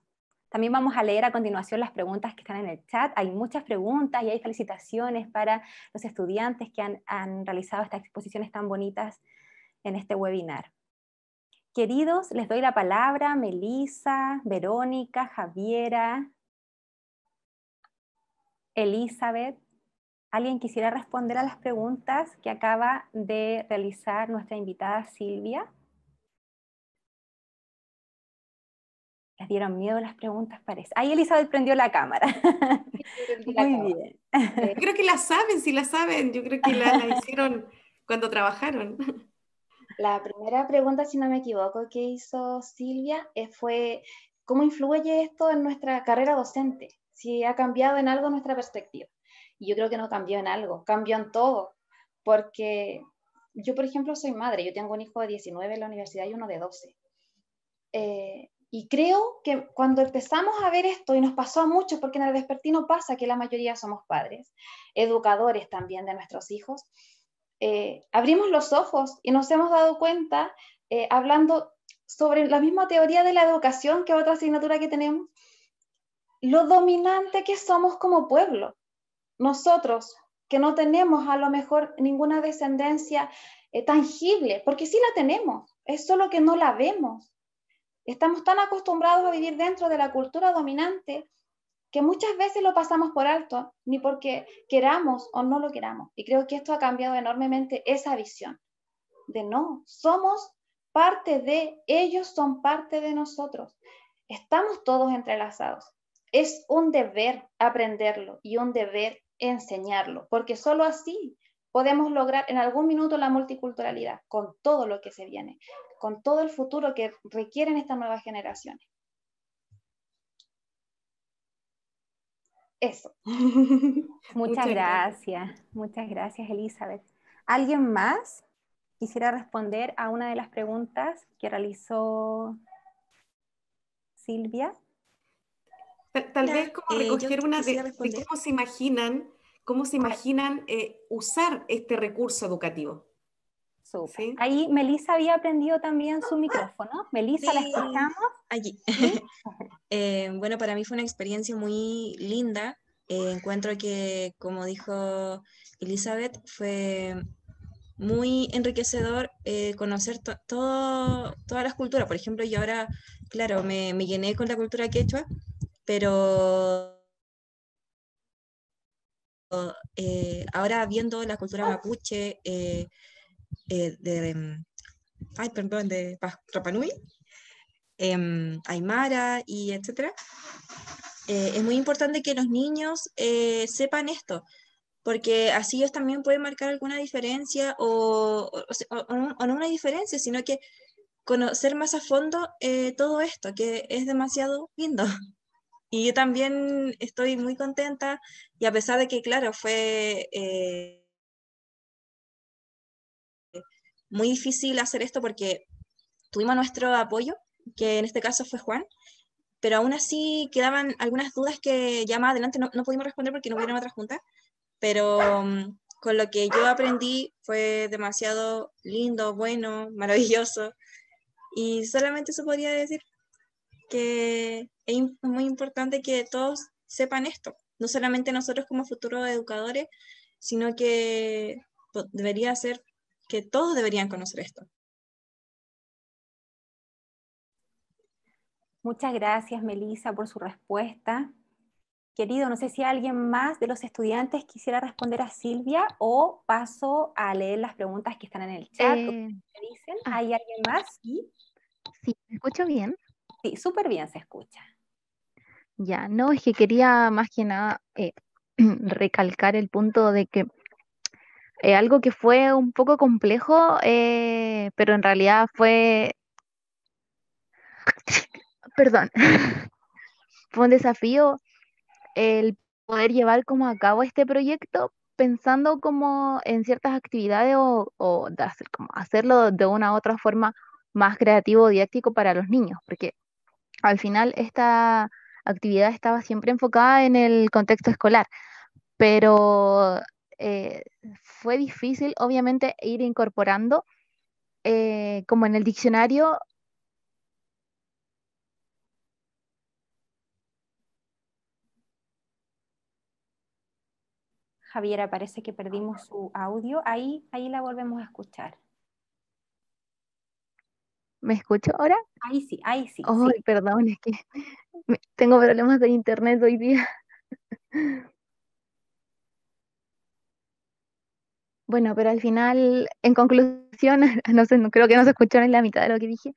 También vamos a leer a continuación las preguntas que están en el chat. Hay muchas preguntas y hay felicitaciones para los estudiantes que han realizado estas exposiciones tan bonitas en este webinar. Queridos, les doy la palabra, Melisa, Verónica, Javiera, Elizabeth. ¿Alguien quisiera responder a las preguntas que acaba de realizar nuestra invitada Silvia? Les dieron miedo las preguntas, parece. Ahí Elizabeth prendió la cámara. <laughs> Muy bien. Yo creo que la saben, si la saben. Yo creo que la, la hicieron cuando trabajaron. La primera pregunta, si no me equivoco, que hizo Silvia eh, fue, ¿cómo influye esto en nuestra carrera docente? Si ha cambiado en algo nuestra perspectiva. Y yo creo que no cambió en algo, cambió en todo, porque yo, por ejemplo, soy madre, yo tengo un hijo de 19 en la universidad y uno de 12. Eh, y creo que cuando empezamos a ver esto, y nos pasó a muchos, porque en el Despertino pasa que la mayoría somos padres, educadores también de nuestros hijos, eh, abrimos los ojos y nos hemos dado cuenta, eh, hablando sobre la misma teoría de la educación que otra asignatura que tenemos, lo dominante que somos como pueblo. Nosotros, que no tenemos a lo mejor ninguna descendencia eh, tangible, porque sí la tenemos, es solo que no la vemos. Estamos tan acostumbrados a vivir dentro de la cultura dominante que muchas veces lo pasamos por alto, ni porque queramos o no lo queramos. Y creo que esto ha cambiado enormemente esa visión de no, somos parte de, ellos son parte de nosotros. Estamos todos entrelazados. Es un deber aprenderlo y un deber enseñarlo, porque solo así podemos lograr en algún minuto la multiculturalidad, con todo lo que se viene, con todo el futuro que requieren estas nuevas generaciones. Eso. <laughs> Muchas, gracias. Muchas gracias, Elizabeth. ¿Alguien más quisiera responder a una de las preguntas que realizó Silvia? Tal, vez como eh, recoger una de, cómo se imaginan, cómo se imaginan eh, usar este recurso educativo. Ahí Melissa había aprendido también su micrófono. Melissa, la escuchamos. Allí. <laughs> Eh, bueno, para mí fue una experiencia muy linda. Eh, encuentro que, como dijo Elizabeth, fue muy enriquecedor eh, conocer todas las culturas. Por ejemplo, yo ahora, claro, me, llené con la cultura quechua, pero ahora viendo la cultura mapuche, eh, de, mm, ay, perdón, de Rapanui, em, Aymara y etcétera, eh, es muy importante que los niños eh, sepan esto, porque así ellos también pueden marcar alguna diferencia o, o no una diferencia, sino que conocer más a fondo todo esto, que es demasiado lindo. Y yo también estoy muy contenta y a pesar de que, claro, fue... muy difícil hacer esto porque tuvimos nuestro apoyo, que en este caso fue Juan, pero aún así quedaban algunas dudas que ya más adelante no, pudimos responder porque no hubieron otra junta, pero mm, con lo que yo aprendí fue demasiado lindo, bueno, maravilloso, y solamente eso podría decir que es muy importante que todos sepan esto, no solamente nosotros como futuros educadores, sino que debería ser que todos deberían conocer esto. Muchas gracias, Melissa, por su respuesta. Querido, no sé si alguien más de los estudiantes quisiera responder a Silvia o paso a leer las preguntas que están en el chat. Eh, ah. ¿Hay alguien más? Sí, ¿me escucho bien? Sí, súper bien se escucha. Ya, no, es que quería más que nada eh, <clears throat> recalcar el punto de que eh, algo que fue un poco complejo, eh, pero en realidad fue... <laughs> Perdón. <laughs> fue un desafío el poder llevar como a cabo este proyecto pensando como en ciertas actividades o, hacerlo de una u otra forma más creativo didáctico para los niños, porque al final esta actividad estaba siempre enfocada en el contexto escolar, pero eh, fue difícil, obviamente, ir incorporando eh, como en el diccionario. Javiera, ah, parece que perdimos su audio. Ahí, ahí la volvemos a escuchar. ¿Me escucho ahora? Ahí sí, ahí sí. Oh, perdón, es que tengo problemas de internet hoy día. Bueno, pero al final, en conclusión, <laughs> no sé, no, creo que no se escucharon en la mitad de lo que dije,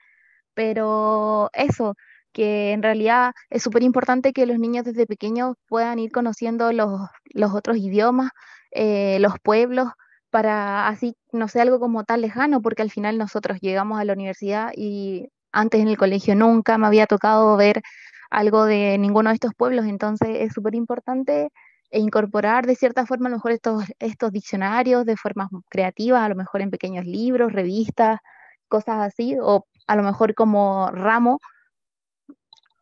pero eso, que en realidad es súper importante que los niños desde pequeños puedan ir conociendo los, los otros idiomas, eh, los pueblos, para así no sé, algo como tan lejano, porque al final nosotros llegamos a la universidad y antes en el colegio nunca me había tocado ver algo de ninguno de estos pueblos, entonces es súper importante e incorporar de cierta forma a lo mejor estos, estos diccionarios de formas creativas, a lo mejor en pequeños libros, revistas, cosas así, o a lo mejor como ramo,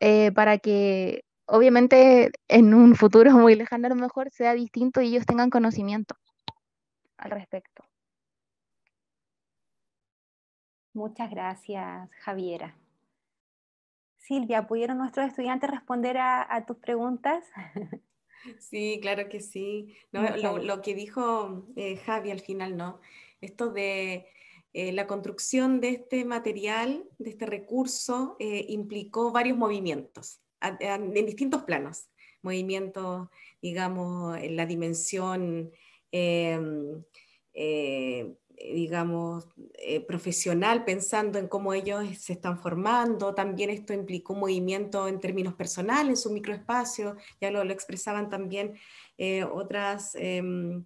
eh, para que obviamente en un futuro <laughs> muy lejano a lo mejor sea distinto y ellos tengan conocimiento al respecto. Muchas gracias, Javiera. Silvia, ¿pudieron nuestros estudiantes responder a, a tus preguntas? <laughs> Sí, claro que sí. lo, que dijo eh, Javi al final, ¿no? Esto de eh, la construcción de este material, de este recurso, eh, implicó varios movimientos en distintos planos. Movimientos, digamos, en la dimensión em, eh, digamos, eh, profesional, pensando en cómo ellos se están formando. También esto implicó un movimiento en términos personales, en su microespacio, ya lo, expresaban también eh, otras, em,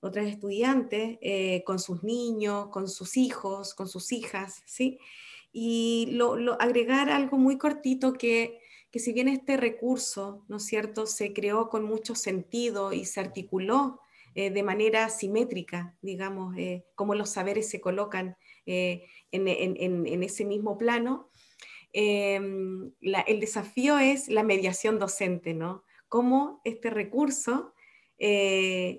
otras estudiantes, con sus niños, con sus hijos, con sus hijas, ¿sí? Y lo, agregar algo muy cortito que que si bien este recurso, ¿no es cierto?, se creó con mucho sentido y se articuló eh, de manera simétrica, digamos, eh, cómo los saberes se colocan eh, en, ese mismo plano. Em, el desafío es la mediación docente, ¿no? Cómo este recurso se,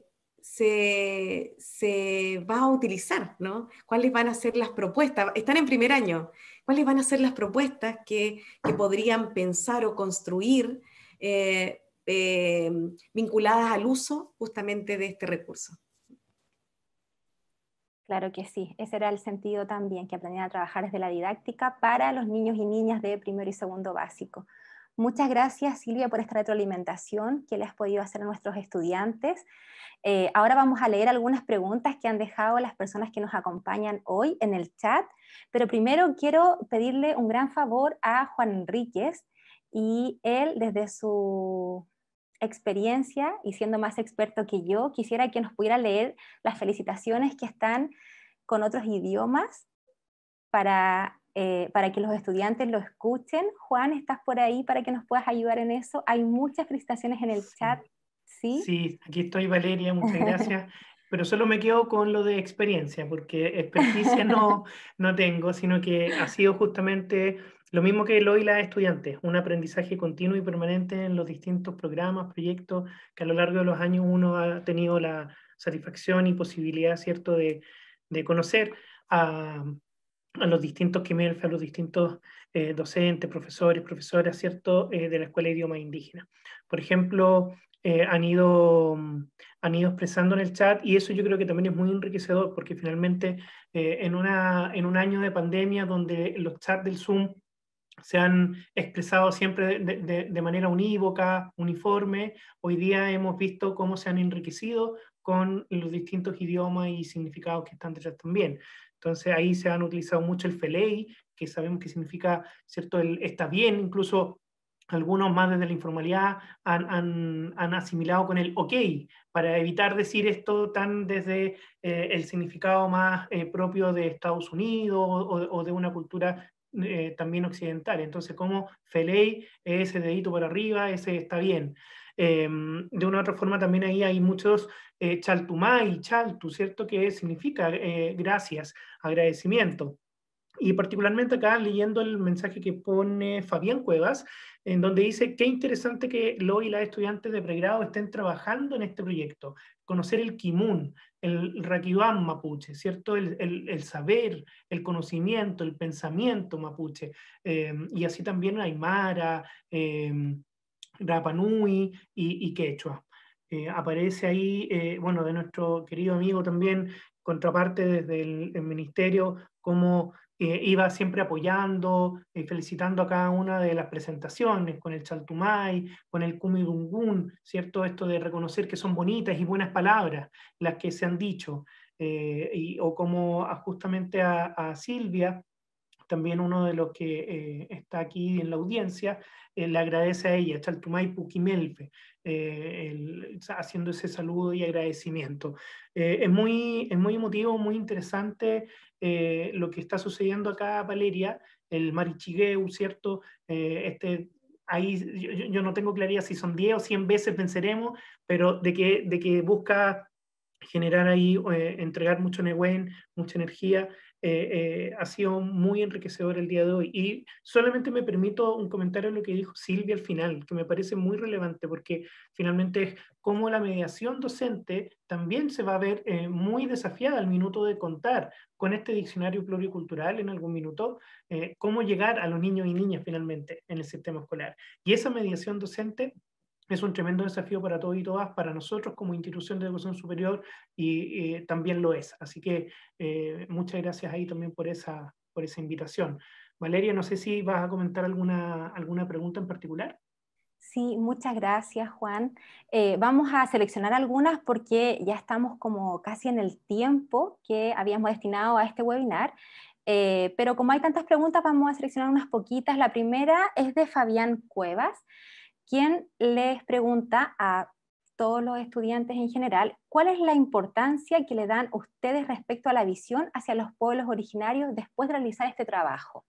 va a utilizar, ¿no? ¿Cuáles van a ser las propuestas? Están en primer año. ¿Cuáles van a ser las propuestas que, podrían pensar o construir eh, vinculadas al uso justamente de este recurso. Claro que sí, ese era el sentido también, que aprendían a trabajar desde la didáctica para los niños y niñas de primero y segundo básico. Muchas gracias Silvia por esta retroalimentación que le has podido hacer a nuestros estudiantes. Eh, ahora vamos a leer algunas preguntas que han dejado las personas que nos acompañan hoy en el chat, pero primero quiero pedirle un gran favor a Juan Enríquez y él desde su experiencia y siendo más experto que yo, quisiera que nos pudiera leer las felicitaciones que están con otros idiomas para, eh, para que los estudiantes lo escuchen. Juan, ¿estás por ahí para que nos puedas ayudar en eso? Hay muchas felicitaciones en el chat. Sí, sí aquí estoy Valeria, muchas <laughs> gracias. pero solo me quedo con lo de experiencia, porque experiencia no, <laughs> no tengo, sino que ha sido justamente lo mismo que lo y las estudiantes, un aprendizaje continuo y permanente en los distintos programas, proyectos que a lo largo de los años uno ha tenido la satisfacción y posibilidad, ¿cierto?, de, de conocer a, a, los distintos quimerfes, a los distintos eh, docentes, profesores, profesoras, ¿cierto?, eh, de la Escuela de Idiomas Indígenas. Por ejemplo, eh, han, ido, han ido expresando en el chat y eso yo creo que también es muy enriquecedor porque finalmente en, una, en un año de pandemia donde los chats del Zoom se han expresado siempre de, manera unívoca, uniforme. Hoy día hemos visto cómo se han enriquecido con los distintos idiomas y significados que están detrás también. Entonces ahí se han utilizado mucho el felei, que sabemos que significa, ¿cierto?, el está bien, incluso algunos más desde la informalidad han, asimilado con el ok, para evitar decir esto tan desde eh, el significado más eh, propio de Estados Unidos o, de una cultura eh, también occidental. Entonces, como Feley, ese dedito por arriba, ese está bien. Em, de una otra forma, también ahí hay muchos eh, chaltu, ¿cierto? Que significa eh, gracias, agradecimiento. Y particularmente acá leyendo el mensaje que pone Fabián Cuevas, en donde dice, qué interesante que lo y las estudiantes de pregrado estén trabajando en este proyecto, conocer el kimun, el rakiwam mapuche, ¿cierto? El, saber, el conocimiento, el pensamiento mapuche, eh, y así también Aymara, eh, Rapanui y, Quechua. Eh, aparece ahí, bueno, de nuestro querido amigo también, contraparte desde el ministerio, como eh, iba siempre apoyando, y eh, felicitando a cada una de las presentaciones, con el Chaltumay, con el Kumidungun, ¿cierto? Esto de reconocer que son bonitas y buenas palabras las que se han dicho, eh, y, o como justamente a Silvia, también uno de los que eh, está aquí en la audiencia, eh, le agradece a ella, Chaltumay Pukimelpe, eh, el, haciendo ese saludo y agradecimiento. es, muy, es muy emotivo, muy interesante lo que está sucediendo acá, Valeria, el Marichigueu, ¿cierto? este ahí yo, no tengo claridad si son 10 o 100 veces venceremos, pero de que, de que busca generar ahí, entregar mucho Nehuen, mucha energía, eh, eh, ha sido muy enriquecedor el día de hoy. Y solamente me permito un comentario en lo que dijo Silvia al final, que me parece muy relevante porque finalmente es cómo la mediación docente también se va a ver eh, muy desafiada al minuto de contar con este diccionario pluricultural en algún minuto, cómo llegar a los niños y niñas finalmente en el sistema escolar. Y esa mediación docente es un tremendo desafío para todos y todas, para nosotros como institución de educación superior y eh, también lo es. Así que eh, muchas gracias ahí también por esa, por esa invitación. Valeria, no sé si vas a comentar alguna, alguna pregunta en particular. Sí, muchas gracias Juan. Eh, vamos a seleccionar algunas porque ya estamos como casi en el tiempo que habíamos destinado a este webinar. pero como hay tantas preguntas, vamos a seleccionar unas poquitas. La primera es de Fabián Cuevas. Quién les pregunta a todos los estudiantes en general, ¿cuál es la importancia que le dan ustedes respecto a la visión hacia los pueblos originarios después de realizar este trabajo?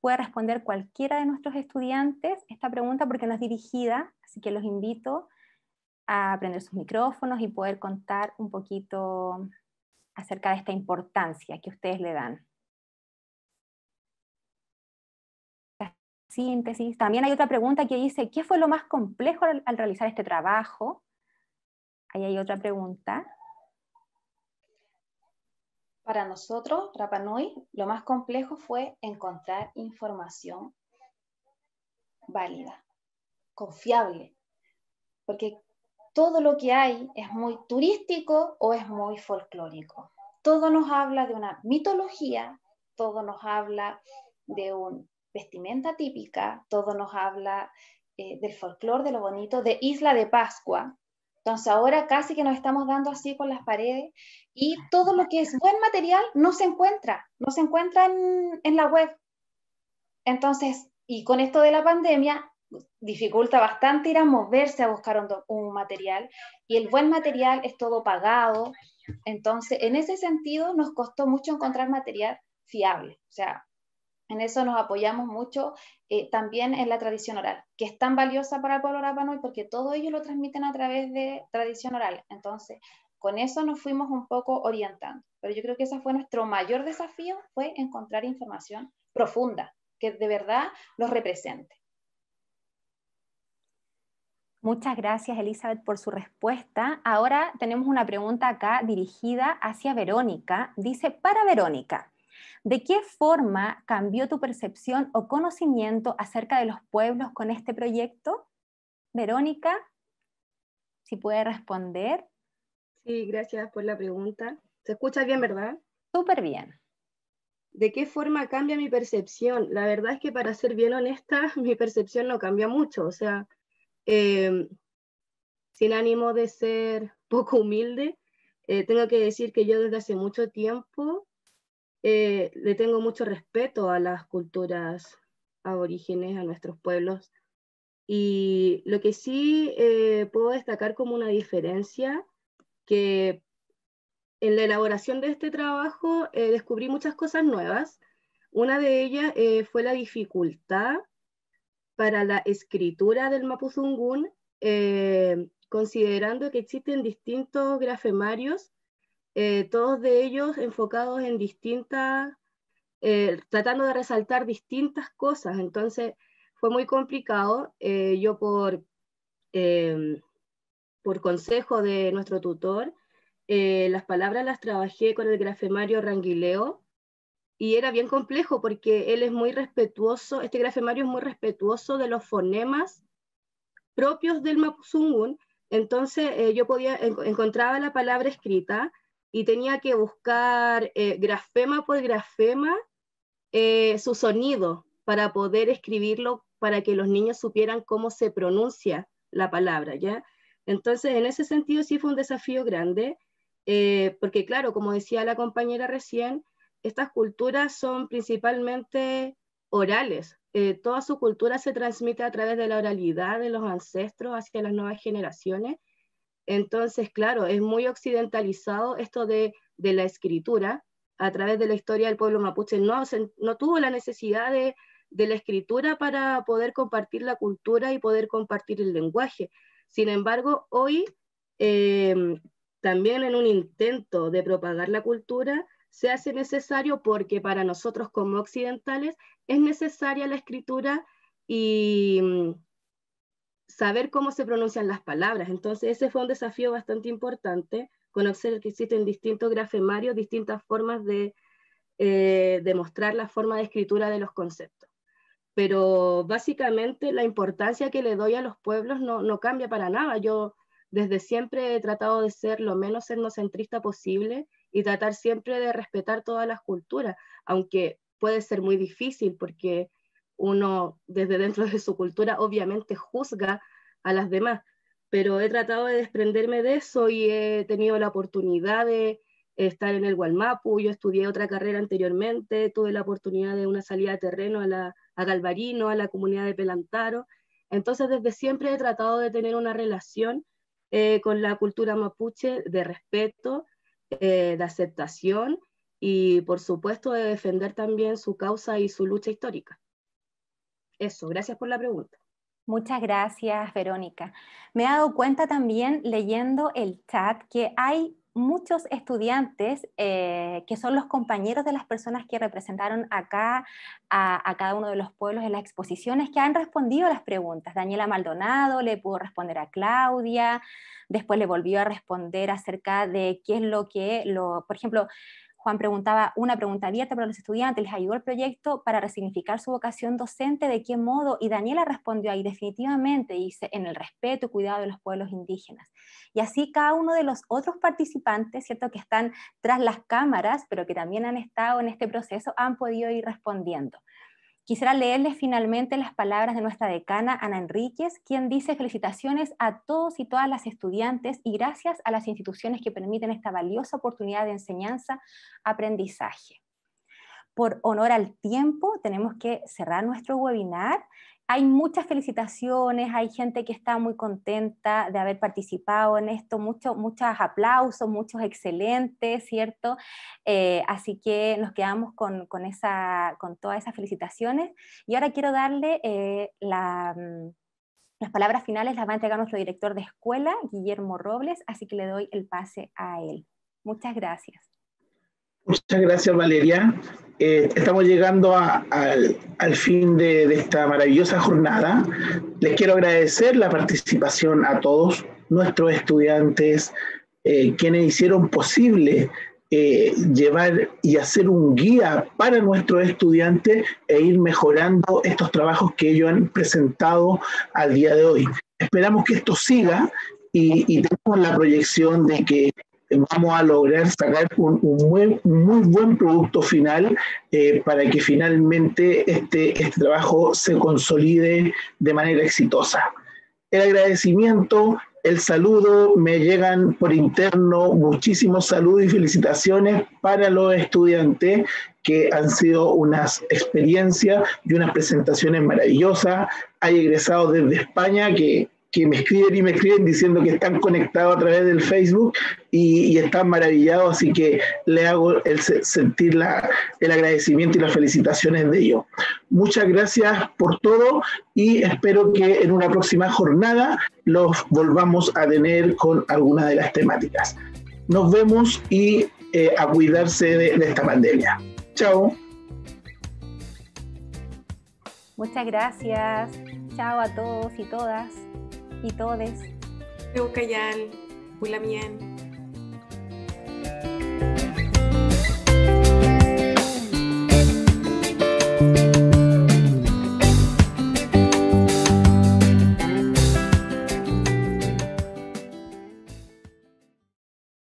Puede responder cualquiera de nuestros estudiantes esta pregunta porque no es dirigida, así que los invito a prender sus micrófonos y poder contar un poquito acerca de esta importancia que ustedes le dan. síntesis. También hay otra pregunta que dice, ¿qué fue lo más complejo al, realizar este trabajo? Ahí hay otra pregunta. Para nosotros, Rapanui, lo más complejo fue encontrar información válida, confiable, porque todo lo que hay es muy turístico o es muy folclórico. Todo nos habla de una mitología, todo nos habla de un vestimenta típica, todo nos habla eh, del folclore, de lo bonito, de Isla de Pascua. Entonces ahora casi que nos estamos dando así con las paredes y todo lo que es buen material no se encuentra, no se encuentra en, la web. Entonces, y con esto de la pandemia, dificulta bastante ir a moverse a buscar un, un material y el buen material es todo pagado. Entonces, en ese sentido, nos costó mucho encontrar material fiable. O sea, en eso nos apoyamos mucho eh, también en la tradición oral, que es tan valiosa para el pueblo y porque todo ello lo transmiten a través de tradición oral. Entonces, con eso nos fuimos un poco orientando. Pero yo creo que ese fue nuestro mayor desafío, fue encontrar información profunda, que de verdad los represente. Muchas gracias, Elizabeth, por su respuesta. Ahora tenemos una pregunta acá dirigida hacia Verónica. Dice, para Verónica, ¿De qué forma cambió tu percepción o conocimiento acerca de los pueblos con este proyecto? Verónica, si puede responder. Sí, gracias por la pregunta. ¿Se escucha bien, verdad? Súper bien. ¿De qué forma cambia mi percepción? La verdad es que para ser bien honesta, <laughs> mi percepción no cambia mucho. O sea, em, sin ánimo de ser poco humilde, eh, tengo que decir que yo desde hace mucho tiempo eh, le tengo mucho respeto a las culturas aborígenes, a nuestros pueblos. Y lo que sí eh, puedo destacar como una diferencia, que en la elaboración de este trabajo eh, descubrí muchas cosas nuevas. Una de ellas fue la dificultad para la escritura del Mapuzungún, considerando que existen distintos grafemarios eh, todos de ellos enfocados en distintas, eh, tratando de resaltar distintas cosas. Entonces fue muy complicado. Eh, yo por, por consejo de nuestro tutor, las palabras las trabajé con el grafemario Ranguileo y era bien complejo porque él es muy respetuoso, este grafemario es muy respetuoso de los fonemas propios del Mapuzungun, entonces yo podía, encontraba la palabra escrita y tenía que buscar eh, grafema por grafema eh, su sonido para poder escribirlo para que los niños supieran cómo se pronuncia la palabra, ¿ya? Entonces, en ese sentido sí fue un desafío grande, eh, porque claro, como decía la compañera recién, estas culturas son principalmente orales, toda su cultura se transmite a través de la oralidad de los ancestros hacia las nuevas generaciones, entonces, claro, es muy occidentalizado esto de, la escritura. A través de la historia del pueblo mapuche no, no tuvo la necesidad de, la escritura para poder compartir la cultura y poder compartir el lenguaje. Sin embargo, hoy em, también en un intento de propagar la cultura se hace necesario porque para nosotros como occidentales es necesaria la escritura y, saber cómo se pronuncian las palabras. Entonces, ese fue un desafío bastante importante, conocer que existen distintos grafemarios, distintas formas de eh, demostrar la forma de escritura de los conceptos. Pero básicamente la importancia que le doy a los pueblos no, no cambia para nada. Yo desde siempre he tratado de ser lo menos etnocentrista posible y tratar siempre de respetar todas las culturas, aunque puede ser muy difícil porque uno desde dentro de su cultura obviamente juzga a las demás, pero he tratado de desprenderme de eso y he tenido la oportunidad de estar en el Gualmapu, yo estudié otra carrera anteriormente, tuve la oportunidad de una salida de terreno a, Galvarino, a la comunidad de Pelantaro, entonces desde siempre he tratado de tener una relación eh, con la cultura mapuche de respeto, eh, de aceptación y por supuesto de defender también su causa y su lucha histórica. Eso, gracias por la pregunta. Muchas gracias, Verónica. Me he dado cuenta también leyendo el chat que hay muchos estudiantes eh, que son los compañeros de las personas que representaron acá a, cada uno de los pueblos en las exposiciones que han respondido a las preguntas. Daniela Maldonado le pudo responder a Claudia, después le volvió a responder acerca de qué es lo que, lo, por ejemplo, Juan preguntaba una pregunta abierta para los estudiantes, les ayudó el proyecto para resignificar su vocación docente, de qué modo, y Daniela respondió ahí definitivamente, dice, en el respeto y cuidado de los pueblos indígenas. Y así cada uno de los otros participantes, ¿cierto?, que están tras las cámaras, pero que también han estado en este proceso, han podido ir respondiendo. Quisiera leerles finalmente las palabras de nuestra decana Ana Enríquez, quien dice felicitaciones a todos y todas las estudiantes y gracias a las instituciones que permiten esta valiosa oportunidad de enseñanza-aprendizaje. Por honor al tiempo, tenemos que cerrar nuestro webinar. Hay muchas felicitaciones, hay gente que está muy contenta de haber participado en esto, muchos muchos aplausos, muchos excelentes, ¿cierto? Eh, así que nos quedamos con, esa, con todas esas felicitaciones. Y ahora quiero darle eh, mm, las palabras finales, las va a entregar nuestro director de escuela, Guillermo Robles, así que le doy el pase a él. Muchas gracias. Muchas gracias, Valeria. Eh, estamos llegando al, fin de, esta maravillosa jornada. Les quiero agradecer la participación a todos nuestros estudiantes, eh, quienes hicieron posible eh, llevar y hacer un guía para nuestros estudiantes e ir mejorando estos trabajos que ellos han presentado al día de hoy. Esperamos que esto siga y, y tenemos la proyección de que vamos a lograr sacar un, muy, buen producto final eh, para que finalmente este, este trabajo se consolide de manera exitosa. El agradecimiento, el saludo, me llegan por interno muchísimos saludos y felicitaciones para los estudiantes que han sido unas experiencias y unas presentaciones maravillosas. Hay egresados desde España que que me escriben y me escriben diciendo que están conectados a través del Facebook y, están maravillados, así que le hago el sentir el agradecimiento y las felicitaciones de ellos. Muchas gracias por todo y espero que en una próxima jornada los volvamos a tener con algunas de las temáticas. Nos vemos y eh, a cuidarse de esta pandemia. Chao. Muchas gracias. Chao a todos y todas. Y todo eso. que ya fui la mía